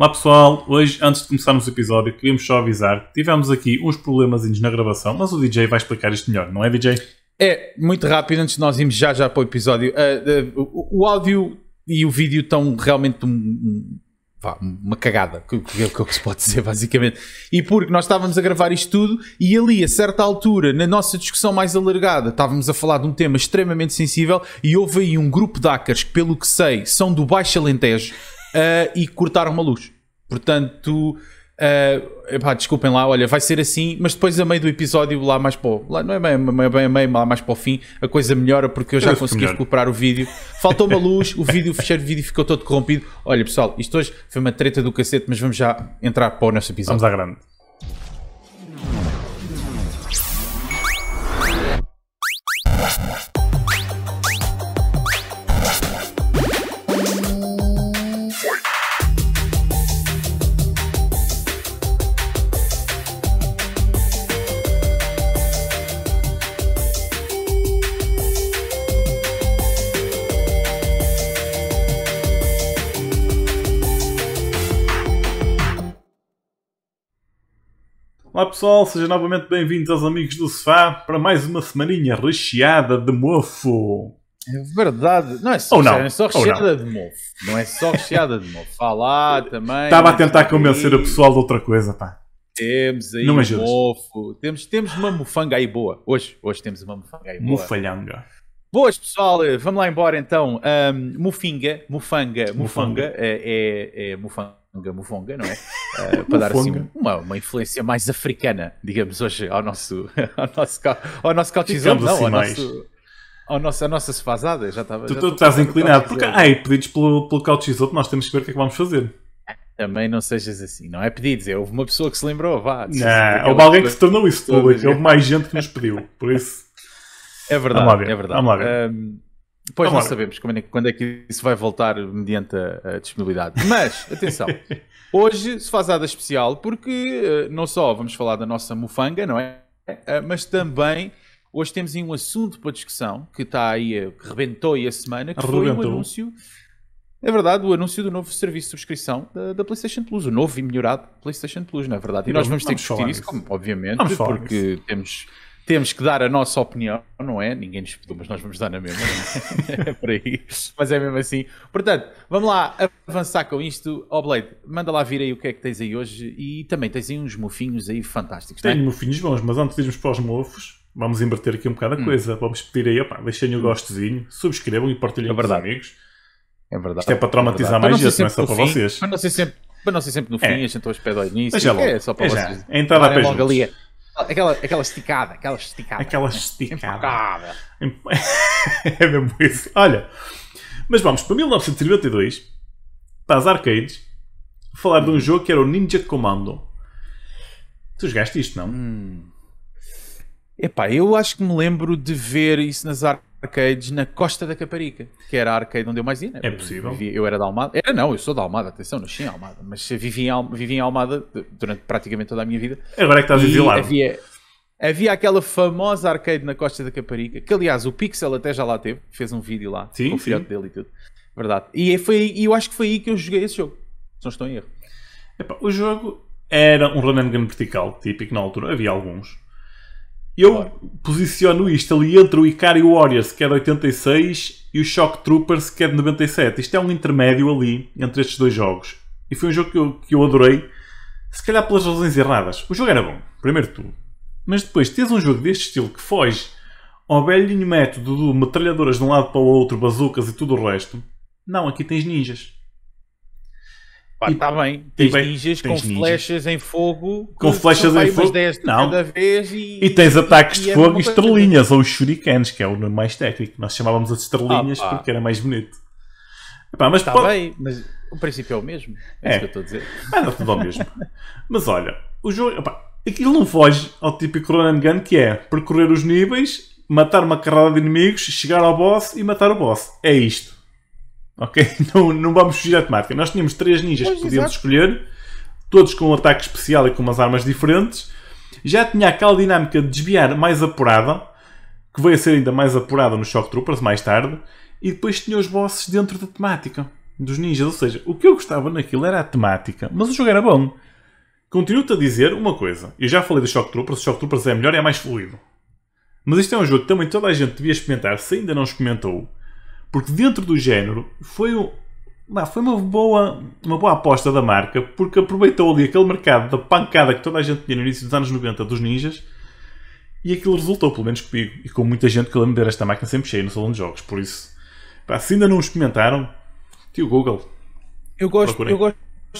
Olá pessoal, hoje antes de começarmos o episódio queríamos só avisar que tivemos aqui uns problemazinhos na gravação, mas o DJ vai explicar isto melhor, não é DJ? É, muito rápido, antes de nós irmos já já para o episódio, uh, uh, o, o, áudio e o vídeo estão realmente um, um, uma cagada, que, que, que, é que se pode dizer basicamente, e porque nós estávamos a gravar isto tudo e ali a certa altura, na nossa discussão mais alargada, estávamos a falar de um tema extremamente sensível e houve aí um grupo de hackers que pelo que sei são do Baixo Alentejo uh, e cortaram uma luz. Portanto, uh, epá, desculpem lá, olha, vai ser assim, mas depois a meio do episódio, lá mais para o, lá, não é bem, é bem a meio, lá mais para o fim, a coisa melhora porque eu já eu consegui melhor. recuperar o vídeo. Faltou uma luz, o vídeo, o fecheiro de vídeo ficou todo corrompido. Olha pessoal, isto hoje foi uma treta do cacete, mas vamos já entrar para o nosso episódio. Vamos à grande. Olá pessoal, sejam novamente bem-vindos aos amigos do sofá para mais uma semaninha recheada de mofo. É verdade, não é só, não. É só recheada de mofo, não é só recheada de mofo. Falar lá também. Estava a tentar convencer o pessoal de outra coisa, pá. Temos aí não um mofo, temos, temos uma mofanga aí boa. Hoje, hoje temos uma mofanga aí boa. Mofalhanga. Boas, pessoal, vamos lá embora então. Um, mufinga, mufanga, mufanga, É, é, é mufanga Mufunga, Mufunga, não é? Uh, para dar assim uma, uma influência mais africana, digamos hoje, ao nosso, ao nosso, ao nosso não, assim ao nosso... Ao nosso, a nossa sefazada, já estava. Tu, já tu estás inclinado, porque ai, pedidos pelo, pelo Couchizote, nós temos que ver o que é que vamos fazer. Também não sejas assim, não é pedidos, é houve uma pessoa que se lembrou, vá. Não, houve alguém que se tornou isso público, houve mais gente que nos pediu, por isso. É verdade, é verdade. Vamos lá ver. Um, é Pois Agora, não sabemos é, quando é que isso vai voltar mediante a, a disponibilidade. Mas, atenção, hoje se faz nada especial porque eh, não só vamos falar da nossa mufanga, não é? Eh, mas também hoje temos aí um assunto para discussão que está aí, eh, que rebentou aí a semana, que Arrebentou. foi o um anúncio, é verdade, o anúncio do novo serviço de subscrição da, da PlayStation Plus, o novo e melhorado PlayStation Plus, não é verdade. E, nós vamos, ter que discutir isso, Como, obviamente, porque isso. temos temos que dar a nossa opinião, não é? Ninguém nos pediu, mas nós vamos dar na mesma, é? é? por aí. Mas é mesmo assim. Portanto, vamos lá avançar com isto. Ó oh, Blade, manda lá vir aí o que é que tens aí hoje e também tens aí uns mofinhos aí fantásticos. É? Tenho é? mofinhos bons, mas antes de irmos para os mofos, vamos inverter aqui um bocado a hum. coisa. Vamos pedir aí, opa, deixem o hum. gostozinho, subscrevam e partilhem é com os amigos. É verdade. Isto é para traumatizar é mais gente, não é só para fim, vocês. Para não ser sempre, para não ser sempre no fim, é. a gente hoje pede ao início. É, é só para é vocês. Já. A entrada para Aquela, aquela esticada, aquela esticada. Aquela é esticada. é mesmo isso. Olha, mas vamos para 1992, para as arcades, falar de um jogo que era o Ninja Commando. Tu jogaste isto, não? Hum. Epá, eu acho que me lembro de ver isso nas arcades arcades na Costa da Caparica, que era a arcade onde eu mais ia. Né? É possível. Eu, vivia, eu era da Almada. Era não, eu sou da Almada, atenção, nasci em Almada, mas vivi em, vivi em Almada durante praticamente toda a minha vida. Agora é que estás a viver lá. Havia, havia aquela famosa arcade na Costa da Caparica, que aliás o Pixel até já lá teve, fez um vídeo lá sim, com o filhote dele e tudo. Verdade. E é, foi, eu acho que foi aí que eu joguei esse jogo, se não estou em erro. Epa, o jogo era um run and gun vertical, típico na altura, havia alguns. Eu claro. posiciono isto ali entre o Ikari Warriors, que é de 86, e o Shock Troopers, que é de 97. Isto é um intermédio ali entre estes dois jogos. E foi um jogo que eu, que eu adorei, se calhar pelas razões erradas. O jogo era bom, primeiro de tudo. Mas depois, tens um jogo deste estilo que foge ao velhinho método de metralhadoras de um lado para o outro, bazucas e tudo o resto. Não, aqui tens ninjas está bem. Tens ninjas tens com ninjas. flechas em fogo. Com flechas em fogo. Não. E, e, tens ataques e, de é fogo e, estrelinhas, ou os shurikens, que é o nome mais técnico. Nós chamávamos as estrelinhas ah, porque era mais bonito. mas está bem, mas o princípio é o mesmo. É, é. isso que eu estou a dizer. mas é, não, tudo ao é mesmo. mas olha, o jogo. Epá, aquilo não foge ao típico run and gun que é percorrer os níveis, matar uma carrada de inimigos, chegar ao boss e matar o boss. É isto. Ok? Não, não vamos fugir à temática. Nós tínhamos três ninjas pois que podíamos exato. escolher, todos com um ataque especial e com umas armas diferentes. Já tinha aquela dinâmica de desviar mais apurada, que veio a ser ainda mais apurada no Shock Troopers mais tarde, e depois tinha os bosses dentro da temática dos ninjas. Ou seja, o que eu gostava naquilo era a temática, mas o jogo era bom. Continuo-te a dizer uma coisa. Eu já falei do Shock Troopers, o Shock Troopers é melhor e é mais fluido. Mas isto é um jogo que também toda a gente devia experimentar se ainda não experimentou. Porque dentro do género foi, um, foi uma, boa, uma boa aposta da marca, porque aproveitou ali aquele mercado da pancada que toda a gente tinha no início dos anos 90 dos ninjas e aquilo resultou, pelo menos comigo, e com muita gente que eu lembro de ver esta máquina sempre cheia no salão de jogos. Por isso, pá, se ainda não experimentaram, tio Google. Eu gosto, eu gosto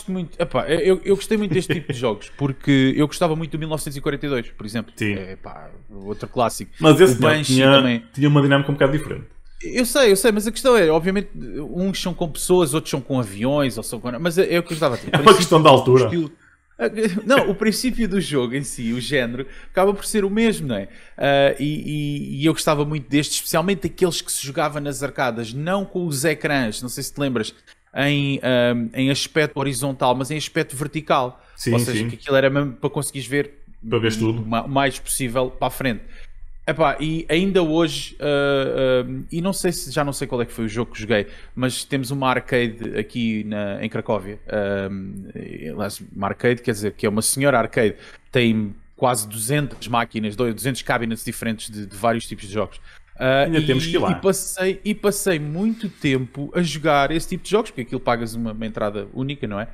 muito. Epá, eu, eu gostei muito deste tipo de jogos, porque eu gostava muito do 1942, por exemplo. Sim. É, pá, outro clássico. Mas esse o não, tinha, também. tinha uma dinâmica um bocado diferente. Eu sei, eu sei, mas a questão é, obviamente, uns são com pessoas, outros são com aviões, ou são com... mas é, é o que eu estava a dizer. É uma questão da altura. Estilo... Ah, não, o princípio do jogo em si, o género, acaba por ser o mesmo, não é? Uh, e, e, e, eu gostava muito destes, especialmente aqueles que se jogava nas arcadas, não com os ecrãs, não sei se te lembras, em, ah, em aspecto horizontal, mas em aspecto vertical. Sim, Ou seja, sim. que aquilo era mesmo para conseguires ver para ver tudo. o mais possível para a frente. Epá, e ainda hoje, uh, uh, e não sei se já não sei qual é que foi o jogo que joguei, mas temos uma arcade aqui na, em Cracóvia. Uh, uma arcade, quer dizer, que é uma senhora arcade, tem quase 200 máquinas, 200 cabinets diferentes de, de vários tipos de jogos. ainda e, temos que ir lá. E passei, e passei muito tempo a jogar esse tipo de jogos, porque aquilo pagas uma, uma entrada única, não é?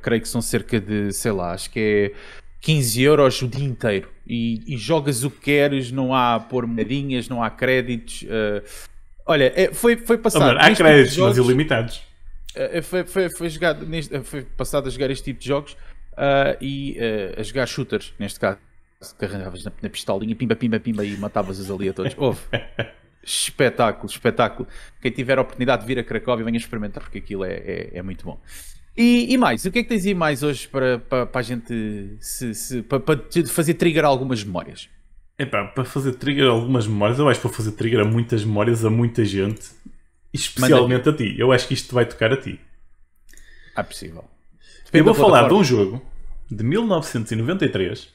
creio que são cerca de, sei lá, acho que é 15 euros o dia inteiro e, e jogas o que queres, não há pôr moedinhas, não há créditos. Uh, olha, é, foi, foi passado. há tipo créditos, tipo jogos, mas ilimitados. Uh, foi, foi, foi, jogado neste, foi passado a jogar este tipo de jogos uh, e a jogar shooters, neste caso. carregavas arranjavas na, na, pistolinha, pimba, pimba, pimba e matavas-os ali a todos. Houve. Espetáculo, espetáculo. Quem tiver a oportunidade de vir a Cracóvia, venha experimentar, porque aquilo é, é, é muito bom. E, e, mais, o que é que tens aí mais hoje para, para, para a gente se, se, para, para fazer trigger algumas memórias? Epá, para fazer trigger algumas memórias, eu acho que vou fazer trigger a muitas memórias, a muita gente, é especialmente a ti. Eu acho que isto vai tocar a ti. Ah, possível. Depende eu vou falar de um jogo de 1993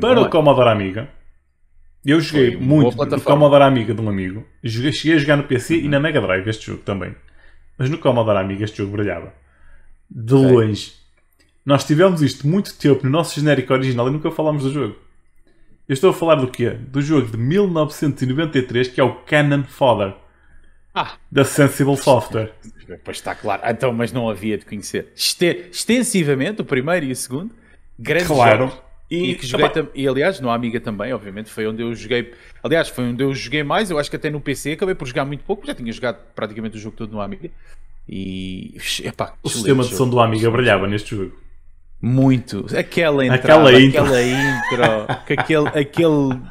para o Commodore Amiga. Eu joguei Foi muito no Commodore Amiga de um amigo. cheguei a jogar no PC uhum. e na uhum. Mega Drive este jogo também. Mas no Commodore Amiga este jogo brilhava de okay. longe. Nós tivemos isto muito tempo no nosso genérico original e nunca falámos do jogo. Eu estou a falar do quê? Do jogo de 1993 que é o Cannon Fodder. Ah. Da Sensible Software. Pois está claro. Então, mas não havia de conhecer. Este, extensivamente, o primeiro e o segundo. Grandes claro. Jogos. E, e, que joguei e aliás, no Amiga também, obviamente, foi onde eu joguei. Aliás, foi onde eu joguei mais. Eu acho que até no PC acabei por jogar muito pouco, já tinha jogado praticamente o jogo todo no Amiga. E. Epá, o sistema de som do Amiga brilhava neste jogo. Muito. Aquela entrada, aquela intro, aquela intro aquele, aquele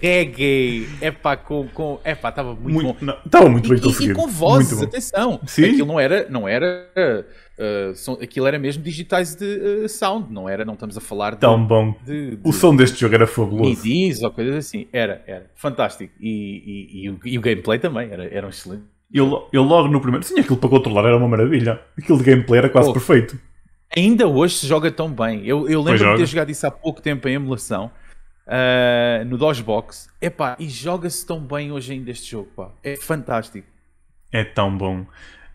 reggae, epá, com, com, epá, estava muito, muito bom. Estava muito bem conseguido. E, com vozes, atenção. Sim? Aquilo não era, não era, uh, som, aquilo era mesmo digitais de uh, sound, não era, não estamos a falar de... Tão bom. De, de, o som deste jogo era fabuloso. E ou coisas assim, era, era, fantástico. E, e, e, o, e o gameplay também, era, era um excelente eu, eu logo no primeiro. Sim, aquilo para controlar era uma maravilha. Aquilo de gameplay era quase perfeito. Ainda hoje se joga tão bem. Eu, eu lembro de ter jogado isso há pouco tempo em emulação. Uh, no Dodgebox. Epá, e joga-se tão bem hoje ainda este jogo, pá. É fantástico. É tão bom.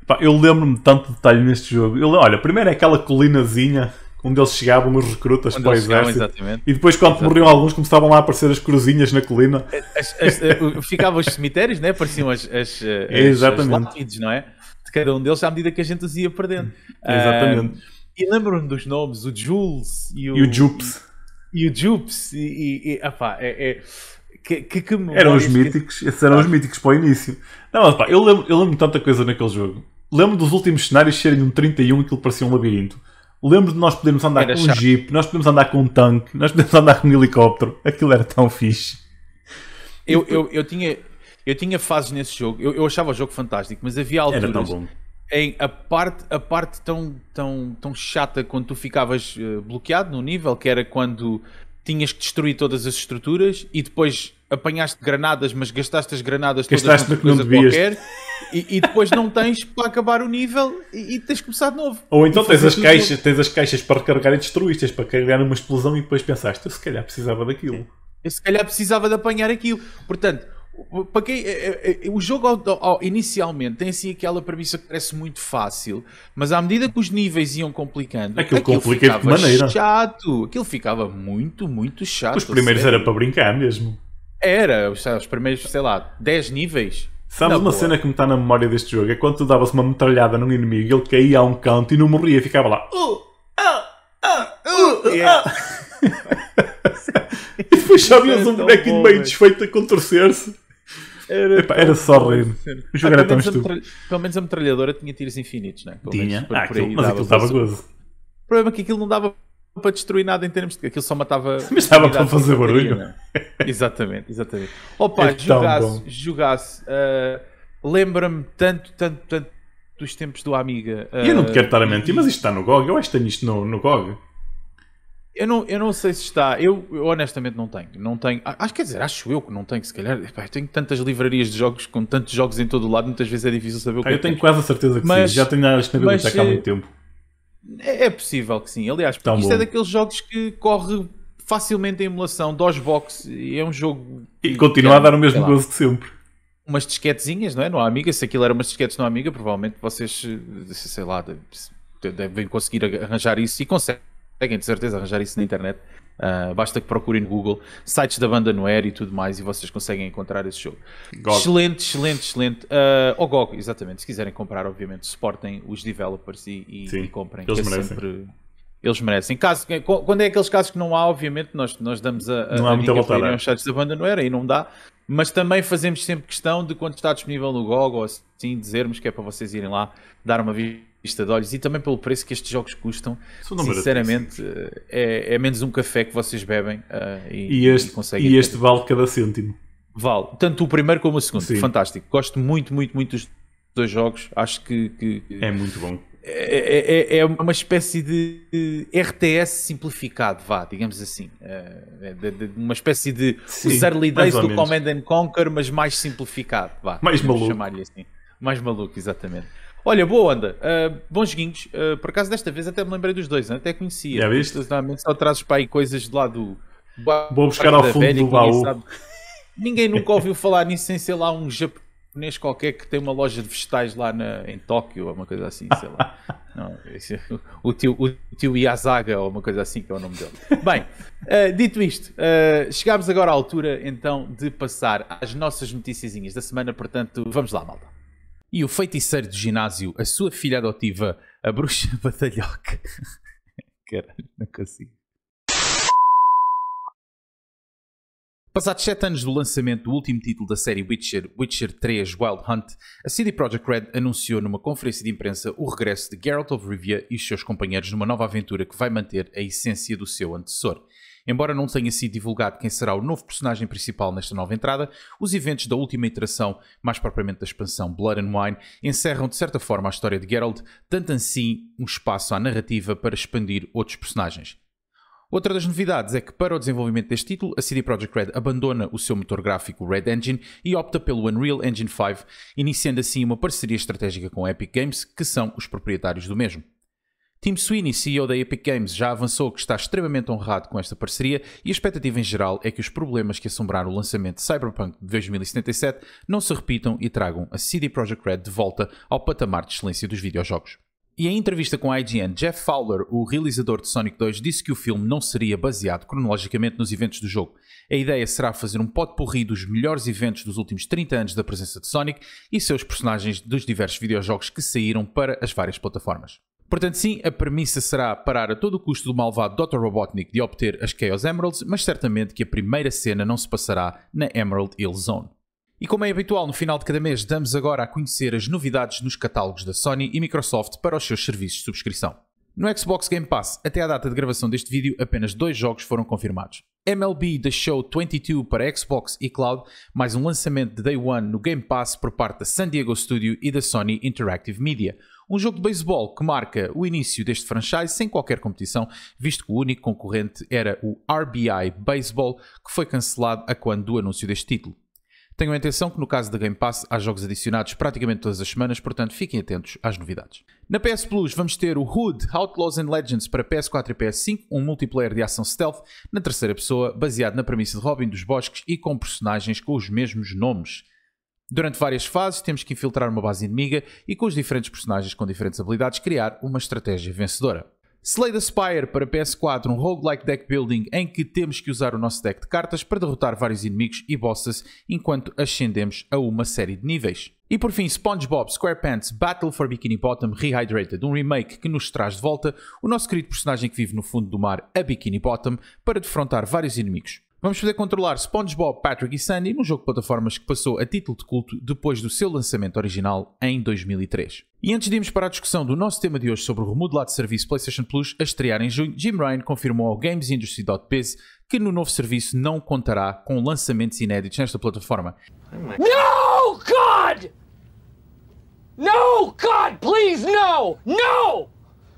Epá, eu lembro-me tanto de detalhe neste jogo. Eu, olha, primeiro é aquela colinazinha onde eles chegavam os recrutas para o exército. e depois, quando exatamente. morriam alguns, começavam lá a aparecer as cruzinhas na colina. É, as, as, eh, ficavam os cemitérios, né? apareciam as, as, eh, as lápides, não é? De cada um deles à medida que a gente os ia perdendo. Ah, exatamente. e lembro-me dos nomes, o Jules e o, e o Jupes. E, e, o Jupes. E, e, e é, é que, que, que eram os míticos, esses eram os míticos para o início. Não, mas, pá, eu lembro, eu lembro tanta coisa naquele jogo. Lembro dos últimos cenários serem um 31 e aquilo parecia um labirinto. Lembro de nós podermos andar era com chato. um jeep, nós podemos andar com um tanque, nós podemos andar com um helicóptero. Aquilo era tão fixe. Eu, eu, eu, tinha, eu tinha fases nesse jogo. Eu, eu achava o jogo fantástico, mas havia alturas em a parte, a parte tão, tão, tão chata quando tu ficavas eh, bloqueado no nível, que era quando tinhas que destruir todas as estruturas e depois apanhaste granadas, mas gastaste as granadas gastaste todas numa não qualquer e, e, depois não tens para acabar o nível e, e tens de começar de novo. Ou então tens as, caixas, tens as caixas para recarregar e destruíste, para carregar uma explosão e depois pensaste, eu se calhar precisava daquilo. Eu se calhar precisava de apanhar aquilo. Portanto, para quem, é, é, é, o jogo inicialmente tem assim aquela premissa que parece muito fácil, mas à medida que os níveis iam complicando, aquilo, aquilo complica ficava de maneira. chato, aquilo ficava muito, muito chato. Os primeiros sério. era para brincar mesmo. Era, os, os primeiros, sei lá, 10 níveis. Sabes uma boa. cena que me está na memória deste jogo? É quando tu davas uma metralhada num inimigo, ele caía a um canto e não morria, ficava lá. Uh, uh, uh, uh, uh yeah. e depois já vias é um bonequinho meio desfeito a contorcer-se. Era, Epa, era só rir. O jogo ah, era tão estúpido. Pelo menos a metralhadora tinha tiros infinitos, não é? Pelo tinha, ah, aquilo, mas aquilo dava gozo. O problema é que aquilo não dava para destruir nada em termos de. Aquilo só matava. Mas estava para fazer barulho. exatamente, exatamente. Opa, é jogasse, jogasse. Uh, Lembra-me tanto, tanto, tanto dos tempos do Amiga. Uh, eu não ah, te quero estar a mentir, mas isto está no GOG. Eu acho que tenho isto no, no GOG. Eu não, eu não sei se está. Eu, eu, honestamente não tenho. Não tenho. Ah, acho quer dizer, acho eu que não tenho, se calhar. Epá, tenho tantas livrarias de jogos com tantos jogos em todo o lado, muitas vezes é difícil saber o ah, que ah, é Eu tenho quase a certeza que mas, sim. Já tenho a na biblioteca há muito eh, tempo. É, é possível que sim. Aliás, Tão isto é bom. é daqueles jogos que corre facilmente em emulação. Dodgebox é um jogo. E continua a dar o mesmo gosto de sempre. Umas disquetezinhas, não é? No Amiga, se aquilo era umas disquetes há Amiga, provavelmente vocês, eh, sei lá, devem conseguir arranjar isso e conseguem de certeza arranjar isso na internet. Uh, basta que procurem no Google sites da banda Noé e tudo mais e vocês conseguem encontrar esse jogo. GOG. Excelente, excelente, excelente. Uh, ou GOG, exatamente. Se quiserem comprar, obviamente, suportem os developers e, e, Sim, e comprem. Eles é merecem. É sempre... Eles merecem. Caso, quando é aqueles casos que não há, obviamente, nós, nós damos a, a, não há muita volta, aos sites da banda Noé e não dá. Mas também fazemos sempre questão de quando está disponível no GOG ou assim, dizermos que é para vocês irem lá dar uma vista vista de olhos e também pelo preço que estes jogos custam. Sinceramente, eh, é, é, menos um café que vocês bebem uh, e, e, este, e conseguem. E este vale cada cêntimo. Vale, tanto o primeiro como o segundo. Sim. Fantástico. Gosto muito, muito, muito dos dois jogos. Acho que, que é muito bom. É, é, é, é uma espécie de RTS simplificado, vá, digamos assim. É de, de, uma espécie de Sim, early days do Command and Conquer, mas mais simplificado, vá. Mais maluco. Chamar-lhe assim. Mais maluco, exatamente. Olha, boa onda. Uh, bons guinhos. Uh, por acaso desta vez até me lembrei dos dois, né? até conhecia. Já viste? só trazes para aí coisas de lá do. Vou buscar ao fundo velha, do baú. Sabe. Ninguém nunca ouviu falar nisso sem ser lá um japonês qualquer que tem uma loja de vegetais lá na, em Tóquio ou uma coisa assim, sei lá. Não, esse, é o, tio, o tio Yazaga ou uma coisa assim que é o nome dele. Bem, uh, dito isto, uh, chegámos agora à altura então de passar às nossas noticiazinhas da semana, portanto vamos lá, malta e o feiticeiro do ginásio, a sua filha adotiva, a bruxa batalhoca. Caralho, não consigo. Passados 7 anos do lançamento do último título da série Witcher, Witcher 3 Wild Hunt, a CD Projekt Red anunciou numa conferência de imprensa o regresso de Geralt of Rivia e os seus companheiros numa nova aventura que vai manter a essência do seu antecessor. Embora não tenha sido divulgado quem será o novo personagem principal nesta nova entrada, os eventos da última iteração, mais propriamente da expansão Blood and Wine, encerram de certa forma a história de Geralt, dando assim um espaço à narrativa para expandir outros personagens. Outra das novidades é que, para o desenvolvimento deste título, a CD Projekt Red abandona o seu motor gráfico Red Engine e opta pelo Unreal Engine 5, iniciando assim uma parceria estratégica com a Epic Games, que são os proprietários do mesmo. Tim Sweeney, CEO da Epic Games, já avançou que está extremamente honrado com esta parceria e a expectativa em geral é que os problemas que assombraram o lançamento de Cyberpunk 2077 não se repitam e tragam a CD Projekt Red de volta ao patamar de excelência dos videojogos. E em entrevista com a IGN, Jeff Fowler, o realizador de Sonic 2, disse que o filme não seria baseado cronologicamente nos eventos do jogo. A ideia será fazer um potpourri dos melhores eventos dos últimos 30 anos da presença de Sonic e seus personagens dos diversos videojogos que saíram para as várias plataformas. Portanto, sim, a premissa será parar a todo o custo do malvado Dr. Robotnik de obter as Chaos Emeralds, mas certamente que a primeira cena não se passará na Emerald Hill Zone. E como é habitual, no final de cada mês damos agora a conhecer as novidades nos catálogos da Sony e Microsoft para os seus serviços de subscrição. No Xbox Game Pass, até à data de gravação deste vídeo, apenas dois jogos foram confirmados. MLB The Show 22 para Xbox e Cloud, mais um lançamento de Day One no Game Pass por parte da San Diego Studio e da Sony Interactive Media. Um jogo de beisebol que marca o início deste franchise sem qualquer competição, visto que o único concorrente era o RBI Baseball, que foi cancelado a quando do anúncio deste título. Tenham a atenção que no caso da Game Pass há jogos adicionados praticamente todas as semanas, portanto fiquem atentos às novidades. Na PS Plus vamos ter o Hood Outlaws and Legends para PS4 e PS5, um multiplayer de ação stealth na terceira pessoa, baseado na premissa de Robin dos Bosques e com personagens com os mesmos nomes. Durante várias fases, temos que infiltrar uma base inimiga e, com os diferentes personagens com diferentes habilidades, criar uma estratégia vencedora. Slay the Spire para PS4, um roguelike deck building em que temos que usar o nosso deck de cartas para derrotar vários inimigos e bosses enquanto ascendemos a uma série de níveis. E por fim, SpongeBob SquarePants Battle for Bikini Bottom Rehydrated, um remake que nos traz de volta o nosso querido personagem que vive no fundo do mar, a Bikini Bottom, para defrontar vários inimigos. Vamos poder controlar SpongeBob, Patrick e Sandy num jogo de plataformas que passou a título de culto depois do seu lançamento original em 2003. E antes de irmos para a discussão do nosso tema de hoje sobre o remodelado serviço PlayStation Plus a estrear em junho, Jim Ryan confirmou ao GamesIndustry.biz que no novo serviço não contará com lançamentos inéditos nesta plataforma. No, God! No, God, please, no! No!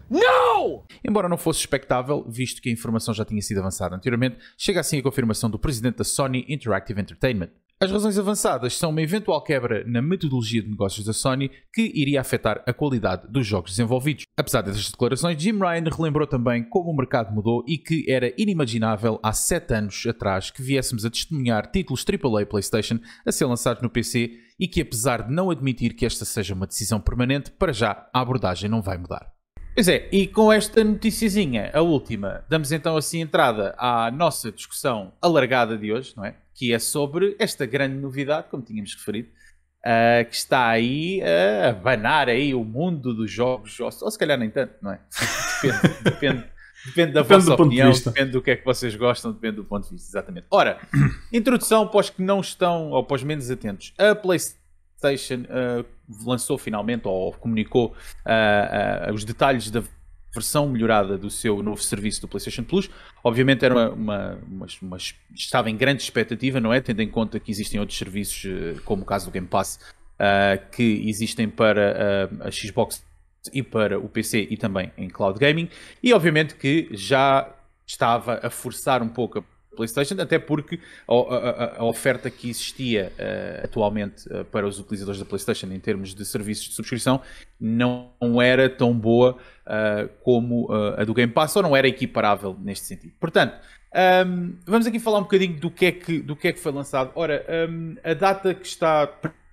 Não! Embora não fosse expectável, visto que a informação já tinha sido avançada anteriormente, chega assim a confirmação do presidente da Sony Interactive Entertainment. As razões avançadas são uma eventual quebra na metodologia de negócios da Sony que iria afetar a qualidade dos jogos desenvolvidos. Apesar dessas declarações, Jim Ryan relembrou também como o mercado mudou e que era inimaginável há 7 anos atrás que viéssemos a testemunhar títulos AAA PlayStation a ser lançados no PC e que, apesar de não admitir que esta seja uma decisão permanente, para já a abordagem não vai mudar. Pois é, e com esta noticiazinha, a última, damos então assim entrada à nossa discussão alargada de hoje, não é? Que é sobre esta grande novidade, como tínhamos referido, uh, que está aí a banar aí o mundo dos jogos, ou, ou se calhar nem tanto, não é? Depende, depende, depende da depende vossa opinião, de depende do que é que vocês gostam, depende do ponto de vista, exatamente. Ora, introdução para os que não estão, ou para os menos atentos, a PlayStation PlayStation uh, eh, lançou finalmente ou comunicou uh, uh, os detalhes da versão melhorada do seu novo serviço do PlayStation Plus. Obviamente era uma, uma, uma, uma estava em grande expectativa, não é? Tendo em conta que existem outros serviços, como o caso do Game Pass, que existem para a Xbox e para o PC e também em cloud gaming. E obviamente que já estava a forçar um pouco a PlayStation, até porque a, a, a oferta que existia uh, atualmente uh, para os utilizadores da PlayStation em termos de serviços de subscrição não era tão boa uh, como a do Game Pass, ou não era equiparável neste sentido. Portanto, um, ehm, vamos aqui falar um bocadinho do que é que, do que, é que foi lançado. Ora, um, ehm, a data que está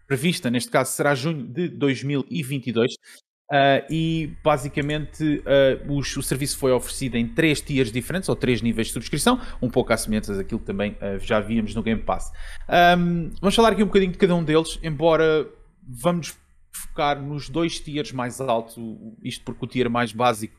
prevista, neste caso, será junho de 2022. Uh, e basicamente uh, os, o serviço foi oferecido em três tiers diferentes ou três níveis de subscrição, um pouco à semelhança daquilo que também uh, já víamos no Game Pass. Um, vamos falar aqui um bocadinho de cada um deles, embora vamos focar nos dois tiers mais altos, isto porque o tier mais básico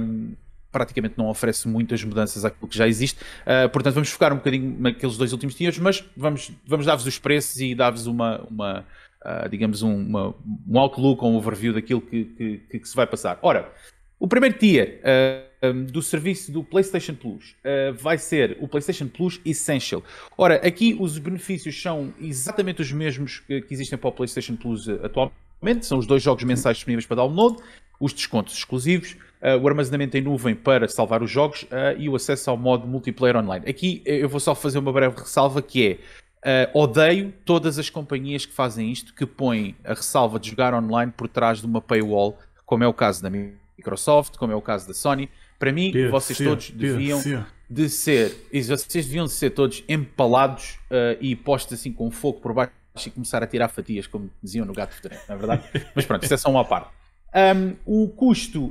um, praticamente não oferece muitas mudanças àquilo que já existe. Uh, portanto, vamos focar um bocadinho naqueles dois últimos tiers, mas vamos, vamos dar-vos os preços e dar-vos uma, uma, uh, digamos, um, uma, um outlook ou um overview daquilo que, que, que, se vai passar. Ora, o primeiro tier uh, ah, um, ah, do serviço do PlayStation Plus uh, vai ser o PlayStation Plus Essential. Ora, aqui os benefícios são exatamente os mesmos que, que existem para o PlayStation Plus atualmente, são os dois jogos mensais disponíveis para download, os descontos exclusivos. Uh, o armazenamento em nuvem para salvar os jogos uh, e o acesso ao modo multiplayer online. Aqui eu vou só fazer uma breve ressalva que é Uh, odeio todas as companhias que fazem isto, que põem a ressalva de jogar online por trás de uma paywall, como é o caso da Microsoft, como é o caso da Sony. Para mim, vocês todos deviam de ser, vocês deviam de ser todos empalados uh, e postos assim com fogo por baixo e começar a tirar fatias, como diziam no Gato Fedorento, não é verdade? Mas pronto, isso é só uma parte. Um, o custo, um,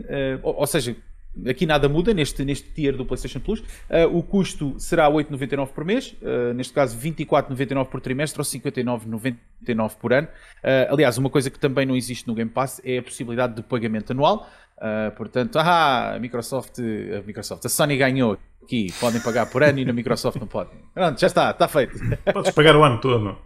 uh, eh, ou seja, aqui nada muda neste, neste tier do PlayStation Plus. Uh, o custo será 8,99 por mês, uh, neste caso 24,99 por trimestre ou 59,99 por ano. Uh, aliás, uma coisa que também não existe no Game Pass é a possibilidade de pagamento anual. Uh, portanto, ah, a Microsoft, a Microsoft, a Sony ganhou aqui, podem pagar por ano e na Microsoft não podem. Pronto, já está, está feito. Podes pagar o ano todo.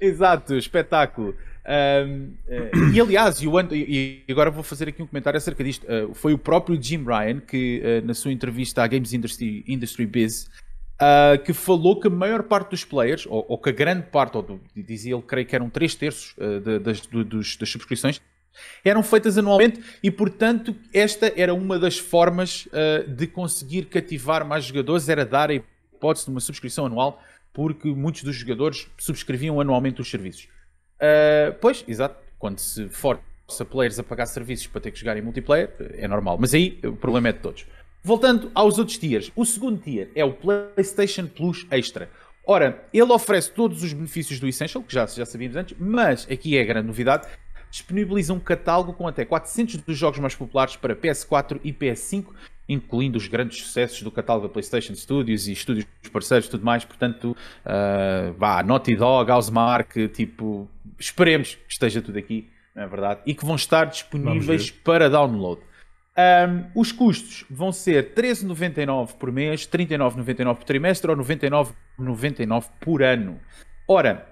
Exato, espetáculo. Um, eh, e aliás, e, agora vou fazer aqui um comentário acerca disto. Uh, foi o próprio Jim Ryan que, uh, na sua entrevista à Games Industry, Industry Biz, ah, que falou que a maior parte dos players, ou, ou que a grande parte, ou do, dizia ele, creio que eram 3 terços de, das, do, dos, das subscrições, eram feitas anualmente e, portanto, esta era uma das formas de conseguir cativar mais jogadores, era dar a hipótese de uma subscrição anual, porque muitos dos jogadores subscreviam anualmente os serviços. Uh, pois, exato. Quando se força players a pagar serviços para ter que jogar em multiplayer, é normal. Mas aí o problema é de todos. Voltando aos outros tiers, o segundo tier é o PlayStation Plus Extra. Ora, ele oferece todos os benefícios do Essential, que já, já sabíamos antes, mas aqui é a grande novidade. Disponibiliza um catálogo com até 400 dos jogos mais populares para PS4 e PS5, incluindo os grandes sucessos do catálogo da PlayStation Studios e estúdios parceiros e tudo mais. Portanto, uh, vá, Naughty Dog, Housemark, tipo, esperemos que esteja tudo aqui, não é verdade, e que vão estar disponíveis para download. Um, os custos vão ser 13,99 por mês, 39,99 por trimestre ou 99,99 por ano. Ora,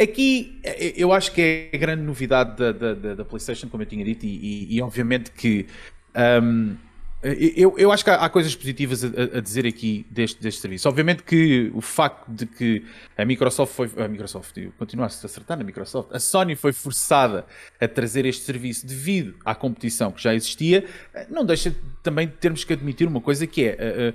aqui eh, eh, eu acho que é a grande novidade da, da, da PlayStation, como eu tinha dito, e, e, e obviamente que. Um, eh, eu, eu acho que há, coisas positivas a, a, dizer aqui deste, deste serviço. Obviamente que o facto de que a Microsoft foi. A Microsoft, continuasse a acertar na Microsoft. A Sony foi forçada a trazer este serviço devido à competição que já existia, eh, não deixa também de termos que admitir uma coisa que é. Eh,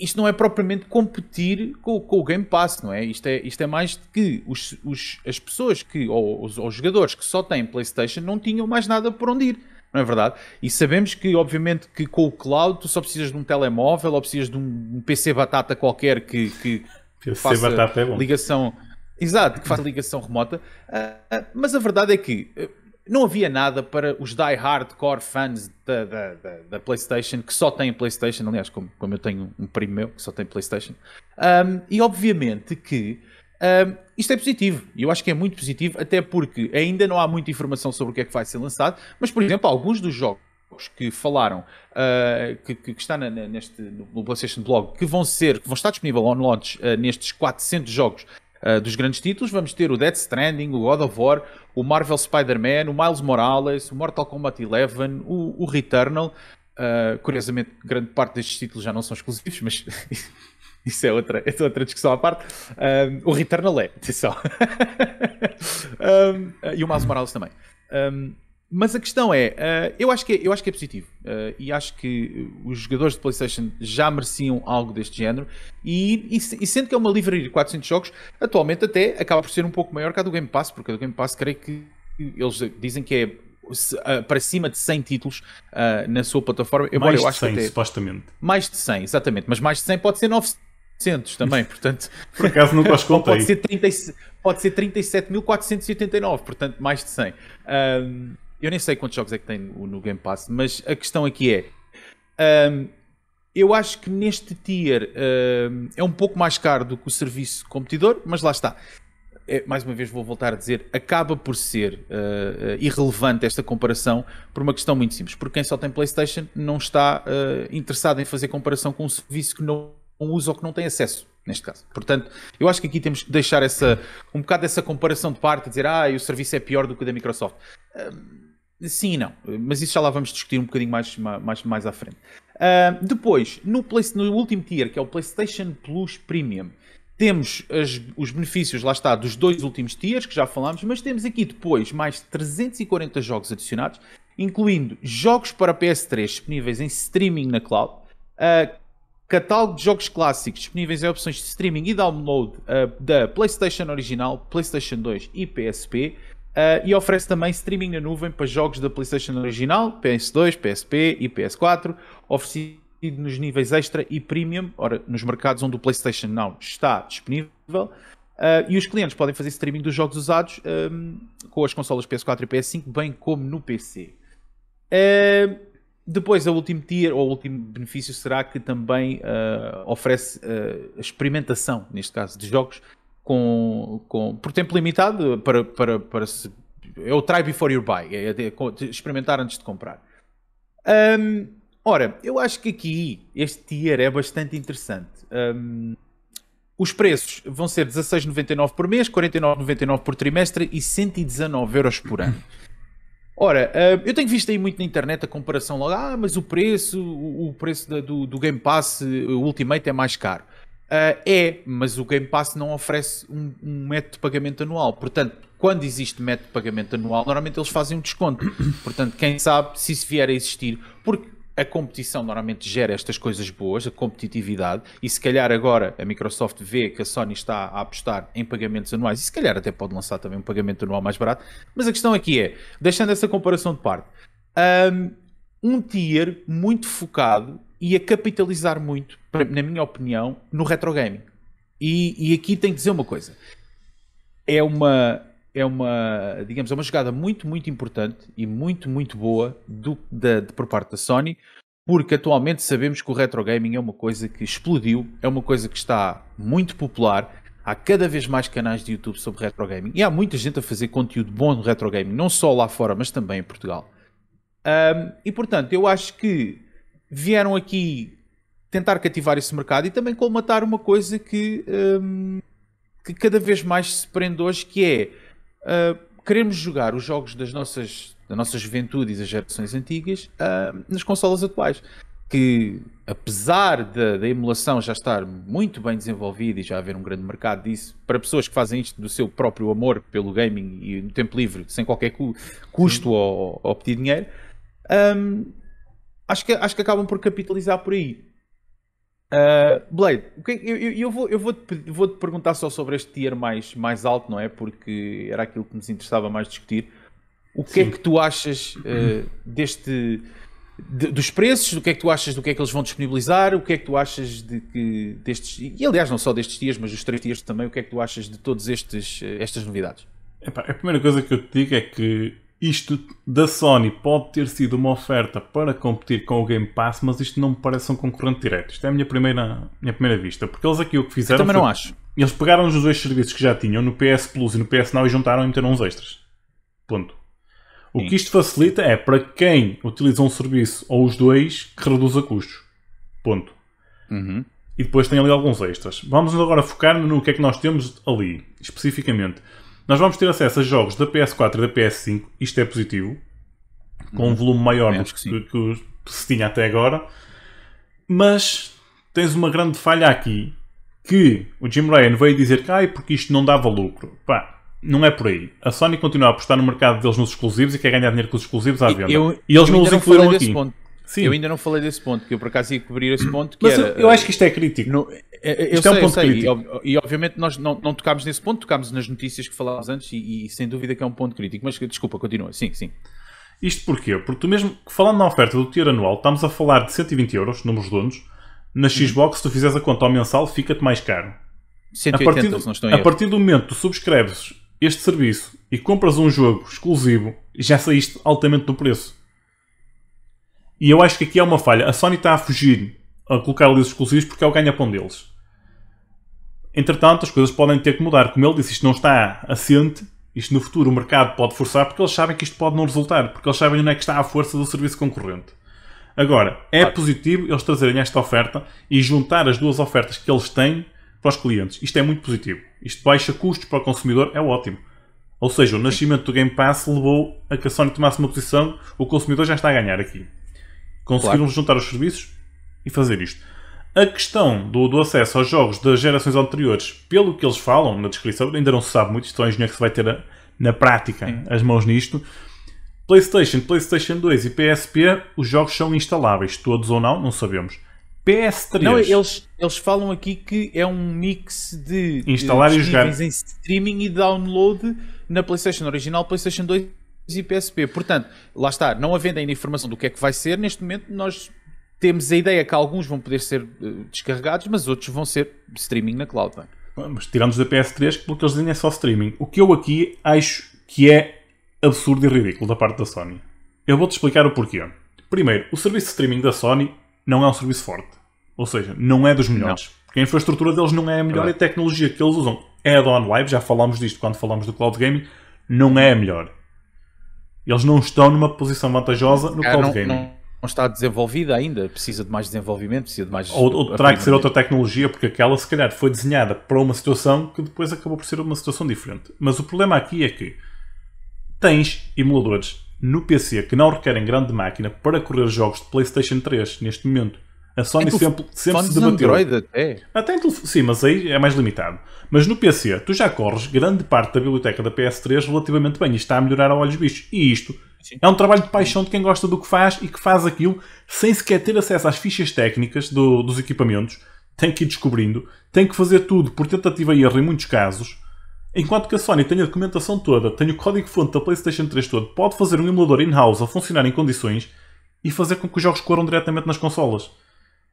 isto não é propriamente competir com, com o Game Pass, não é? Isto é, isto é mais que os, os, as pessoas que, ou os, ou os jogadores que só têm PlayStation não tinham mais nada por onde ir não é verdade? E sabemos que, obviamente, que com o cloud tu só precisas de um telemóvel ou precisas de um, PC batata qualquer que, que faça batata é bom. ligação. Exato, que faça ligação remota. Uh, uh, mas a verdade é que uh, não havia nada para os die hardcore fans da, da, da, da, PlayStation, que só têm PlayStation, aliás, como, como eu tenho um primo meu que só tem PlayStation. Um, e obviamente que um, isto é positivo, e eu acho que é muito positivo, até porque ainda não há muita informação sobre o que é que vai ser lançado, mas, por exemplo, alguns dos jogos que falaram, uh, que, que, está na, neste, no PlayStation Blog, que vão ser, que vão estar disponível on launch uh, nestes 400 jogos uh, dos grandes títulos, vamos ter o Dead Stranding, o God of War, o Marvel Spider-Man, o Miles Morales, o Mortal Kombat 11, o, o Returnal, curiosamente grande parte destes títulos já não são exclusivos, mas isso é outra, é outra discussão à parte. Um, o Returnal é, atenção. um, e o Miles Morales também. Um, mas a questão é, uh, eu, acho que é eu acho que é positivo. Uh, e acho que os jogadores de PlayStation já mereciam algo deste género. E, e, e, sendo que é uma livraria de 400 jogos, atualmente até acaba por ser um pouco maior que a do Game Pass, porque a do Game Pass creio que eles dizem que é ah, para cima de 100 títulos uh, na sua plataforma. mais eu de acho 100, que até... supostamente. Mais de 100, exatamente. Mas mais de 100 pode ser 900 700 também, portanto. Por acaso nunca os contei. Pode ser, 30, pode ser 37.489, portanto, mais de 100. Um, eu nem sei quantos jogos é que tem no Game Pass, mas a questão aqui é. Um, eu acho que neste tier um, é um pouco mais caro do que o serviço competidor, mas lá está. É, mais uma vez vou voltar a dizer, acaba por ser uh, irrelevante esta comparação por uma questão muito simples. Porque quem só tem PlayStation não está uh, interessado em fazer comparação com um serviço que não um uso ou que não tem acesso, neste caso. Portanto, eu acho que aqui temos que deixar essa, um bocado dessa comparação de parte, dizer, ah, o serviço é pior do que o da Microsoft. Uh, sim e não, mas isso já lá vamos discutir um bocadinho mais, mais, mais à frente. Uh, depois, no, no último tier, que é o PlayStation Plus Premium, temos as, os benefícios, lá está, dos dois últimos tiers, que já falámos, mas temos aqui depois mais 340 jogos adicionados, incluindo jogos para PS3 disponíveis em streaming na cloud, uh, Catálogo de jogos clássicos disponíveis em opções de streaming e download uh, da PlayStation original, PlayStation 2 e PSP. Uh, ah, e oferece também streaming na nuvem para jogos da PlayStation original, PS2, PSP e PS4, oferecido nos níveis extra e premium, ora, nos mercados onde o PlayStation não está disponível. Uh, e os clientes podem fazer streaming dos jogos usados um, com as consolas PS4 e PS5, bem como no PC. Uh, depois, o último tier, ou o último benefício, será que também uh, oferece uh, experimentação, neste caso, de jogos com, com, por tempo limitado para, para, para se. É o try before you buy, é, é, experimentar antes de comprar. Um, ora, eu acho que aqui este tier é bastante interessante. Um, os preços vão ser 16,99 por mês, 49,99 por trimestre e 119 euros por ano. Ora, eh, eu tenho visto aí muito na internet a comparação logo, ah, mas o preço, o preço do, do Game Pass eh, Ultimate é mais caro. Eh, é, mas o Game Pass não oferece um, um, método de pagamento anual. Portanto, quando existe método de pagamento anual, normalmente eles fazem um desconto. Portanto, quem sabe se isso vier a existir. Porque a competição normalmente gera estas coisas boas, a competitividade, e se calhar agora a Microsoft vê que a Sony está a apostar em pagamentos anuais, e se calhar até pode lançar também um pagamento anual mais barato, mas a questão aqui é, deixando essa comparação de parte, hum, um tier muito focado e a capitalizar muito, na minha opinião, no retro gaming. E, e aqui tenho que dizer uma coisa. É uma, é uma, digamos, é uma jogada muito, muito importante e muito, muito boa do, da, de, por parte da Sony, porque atualmente sabemos que o retro gaming é uma coisa que explodiu, é uma coisa que está muito popular. Há cada vez mais canais de YouTube sobre retro gaming e há muita gente a fazer conteúdo bom no retro gaming, não só lá fora, mas também em Portugal. Um, e portanto, eu acho que vieram aqui tentar cativar esse mercado e também colmatar uma coisa que, um, que cada vez mais se prende hoje, que é uh, queremos jogar os jogos das nossas, da nossa juventude e das gerações antigas uh, nas consolas atuais. Que, apesar da, da emulação já estar muito bem desenvolvida e já haver um grande mercado disso, para pessoas que fazem isto do seu próprio amor pelo gaming e no tempo livre, sem qualquer cu custo ou, pedir dinheiro, um, ah, acho, que, acho que acabam por capitalizar por aí. Uh, Blade, é eu, eu, vou-te eu vou, vou perguntar só sobre este tier mais, mais alto, não é? Porque era aquilo que nos interessava mais discutir. O que é Sim. é que tu achas uh, deste. De, dos preços, O que é que tu achas do que é que eles vão disponibilizar, o que é que tu achas de que destes. E aliás, não só destes dias, mas dos três dias também, o que é que tu achas de todas ah, estas novidades? Epá, a primeira coisa que eu te digo é que isto da Sony pode ter sido uma oferta para competir com o Game Pass, mas isto não me parece um concorrente direto. Isto é a minha primeira, minha primeira vista, porque eles aqui o que fizeram. Eu também foi, não acho. Eles pegaram os dois serviços que já tinham no PS Plus e no PS Now e juntaram e meteram uns extras. Ponto. O Sim. que isto facilita é para quem utiliza um serviço ou os dois que reduza custos. Ponto. Uhum. E depois tem ali alguns extras. Vamos agora focar no que é que nós temos ali, especificamente. Nós vamos ter acesso a jogos da PS4 e da PS5, isto é positivo, com um uhum. volume maior do que, que, se tinha até agora, mas tens uma grande falha aqui que o Jim Ryan veio dizer que ah, porque isto não dava lucro. Pá, não é por aí. A Sony continua a apostar no mercado deles nos exclusivos e quer ganhar dinheiro com os exclusivos à venda. Eu, e eles não os incluíram aqui. Ponto, Sim. Eu ainda não falei desse ponto, que eu por acaso ia cobrir esse ponto. Que Mas era, eu acho que isto é crítico. No, é, isto sei, é um ponto sei, crítico. E, e, obviamente nós não, não, tocámos nesse ponto, tocámos nas notícias que falámos antes e, e, sem dúvida que é um ponto crítico. Mas desculpa, continua. Sim, sim. Isto porquê? Porque tu mesmo, falando na oferta do tier anual, estamos a falar de 120 euros, números redondos. Na uhum. Xbox, se tu fizeres a conta ao mensal, fica-te mais caro. 180, a partir, do, se não estou a partir do momento que tu subscreves este serviço e compras um jogo exclusivo, já saíste altamente do preço. E eu acho que aqui é uma falha. A Sony está a fugir a colocar ali os exclusivos porque é o ganha-pão deles. Entretanto, as coisas podem ter que mudar. Como ele disse, isto não está assente. Isto no futuro o mercado pode forçar porque eles sabem que isto pode não resultar. Porque eles sabem onde é que está a força do serviço concorrente. Agora, é positivo eles trazerem esta oferta e juntar as duas ofertas que eles têm para os clientes. Isto é muito positivo. Isto baixa custos para o consumidor, é ótimo. Ou seja, o nascimento do Game Pass levou a que a Sony tomasse uma posição, o consumidor já está a ganhar aqui. Conseguiram claro. juntar os serviços e fazer isto. A questão do, do, acesso aos jogos das gerações anteriores, pelo que eles falam na descrição, ainda não se sabe muito, isto é um engenheiro que se vai ter a, na prática Sim. as mãos nisto. PlayStation, PlayStation 2 e PSP, os jogos são instaláveis, todos ou não, não sabemos. PS3. Não, eles, eles falam aqui que é um mix de instalar de e eh, jogar em streaming e download na PlayStation original, PlayStation 2 e PSP. Portanto, lá está, não havendo ainda informação do que é que vai ser, neste momento nós temos a ideia que alguns vão poder ser eh, descarregados, mas outros vão ser streaming na cloud. É? Mas tiramos da PS3, porque eles dizem é só streaming. O que eu aqui acho que é absurdo e ridículo da parte da Sony. Eu vou-te explicar o porquê. Primeiro, o serviço de streaming da Sony não é um serviço forte. Ou seja, não é dos melhores. Não. Porque a infraestrutura deles não é a melhor e a tecnologia que eles usam é a da OnLive, já falámos disto quando falámos do Cloud Gaming, não é a melhor. Eles não estão numa posição vantajosa no cloud não, gaming. Não, não, está desenvolvida ainda, precisa de mais desenvolvimento, precisa de mais. Ou, ou terá que ser outra tecnologia, porque aquela se calhar foi desenhada para uma situação que depois acabou por ser uma situação diferente. Mas o problema aqui é que tens emuladores no PC que não requerem grande máquina para correr jogos de PlayStation 3 neste momento. A Sony é sempre, sempre se debateu. Android até. até em telefone, sim, mas aí é mais limitado. Mas no PC, tu já corres grande parte da biblioteca da PS3 relativamente bem. E está a melhorar a olhos bichos. E isto sim. é um trabalho de paixão de quem gosta do que faz e que faz aquilo sem sequer ter acesso às fichas técnicas do, dos equipamentos. Tem que ir descobrindo, tem que fazer tudo por tentativa e erro em muitos casos. Enquanto que a Sony tem a documentação toda, tem o código-fonte da PlayStation 3 todo, pode fazer um emulador in-house a funcionar em condições e fazer com que os jogos corram diretamente nas consolas.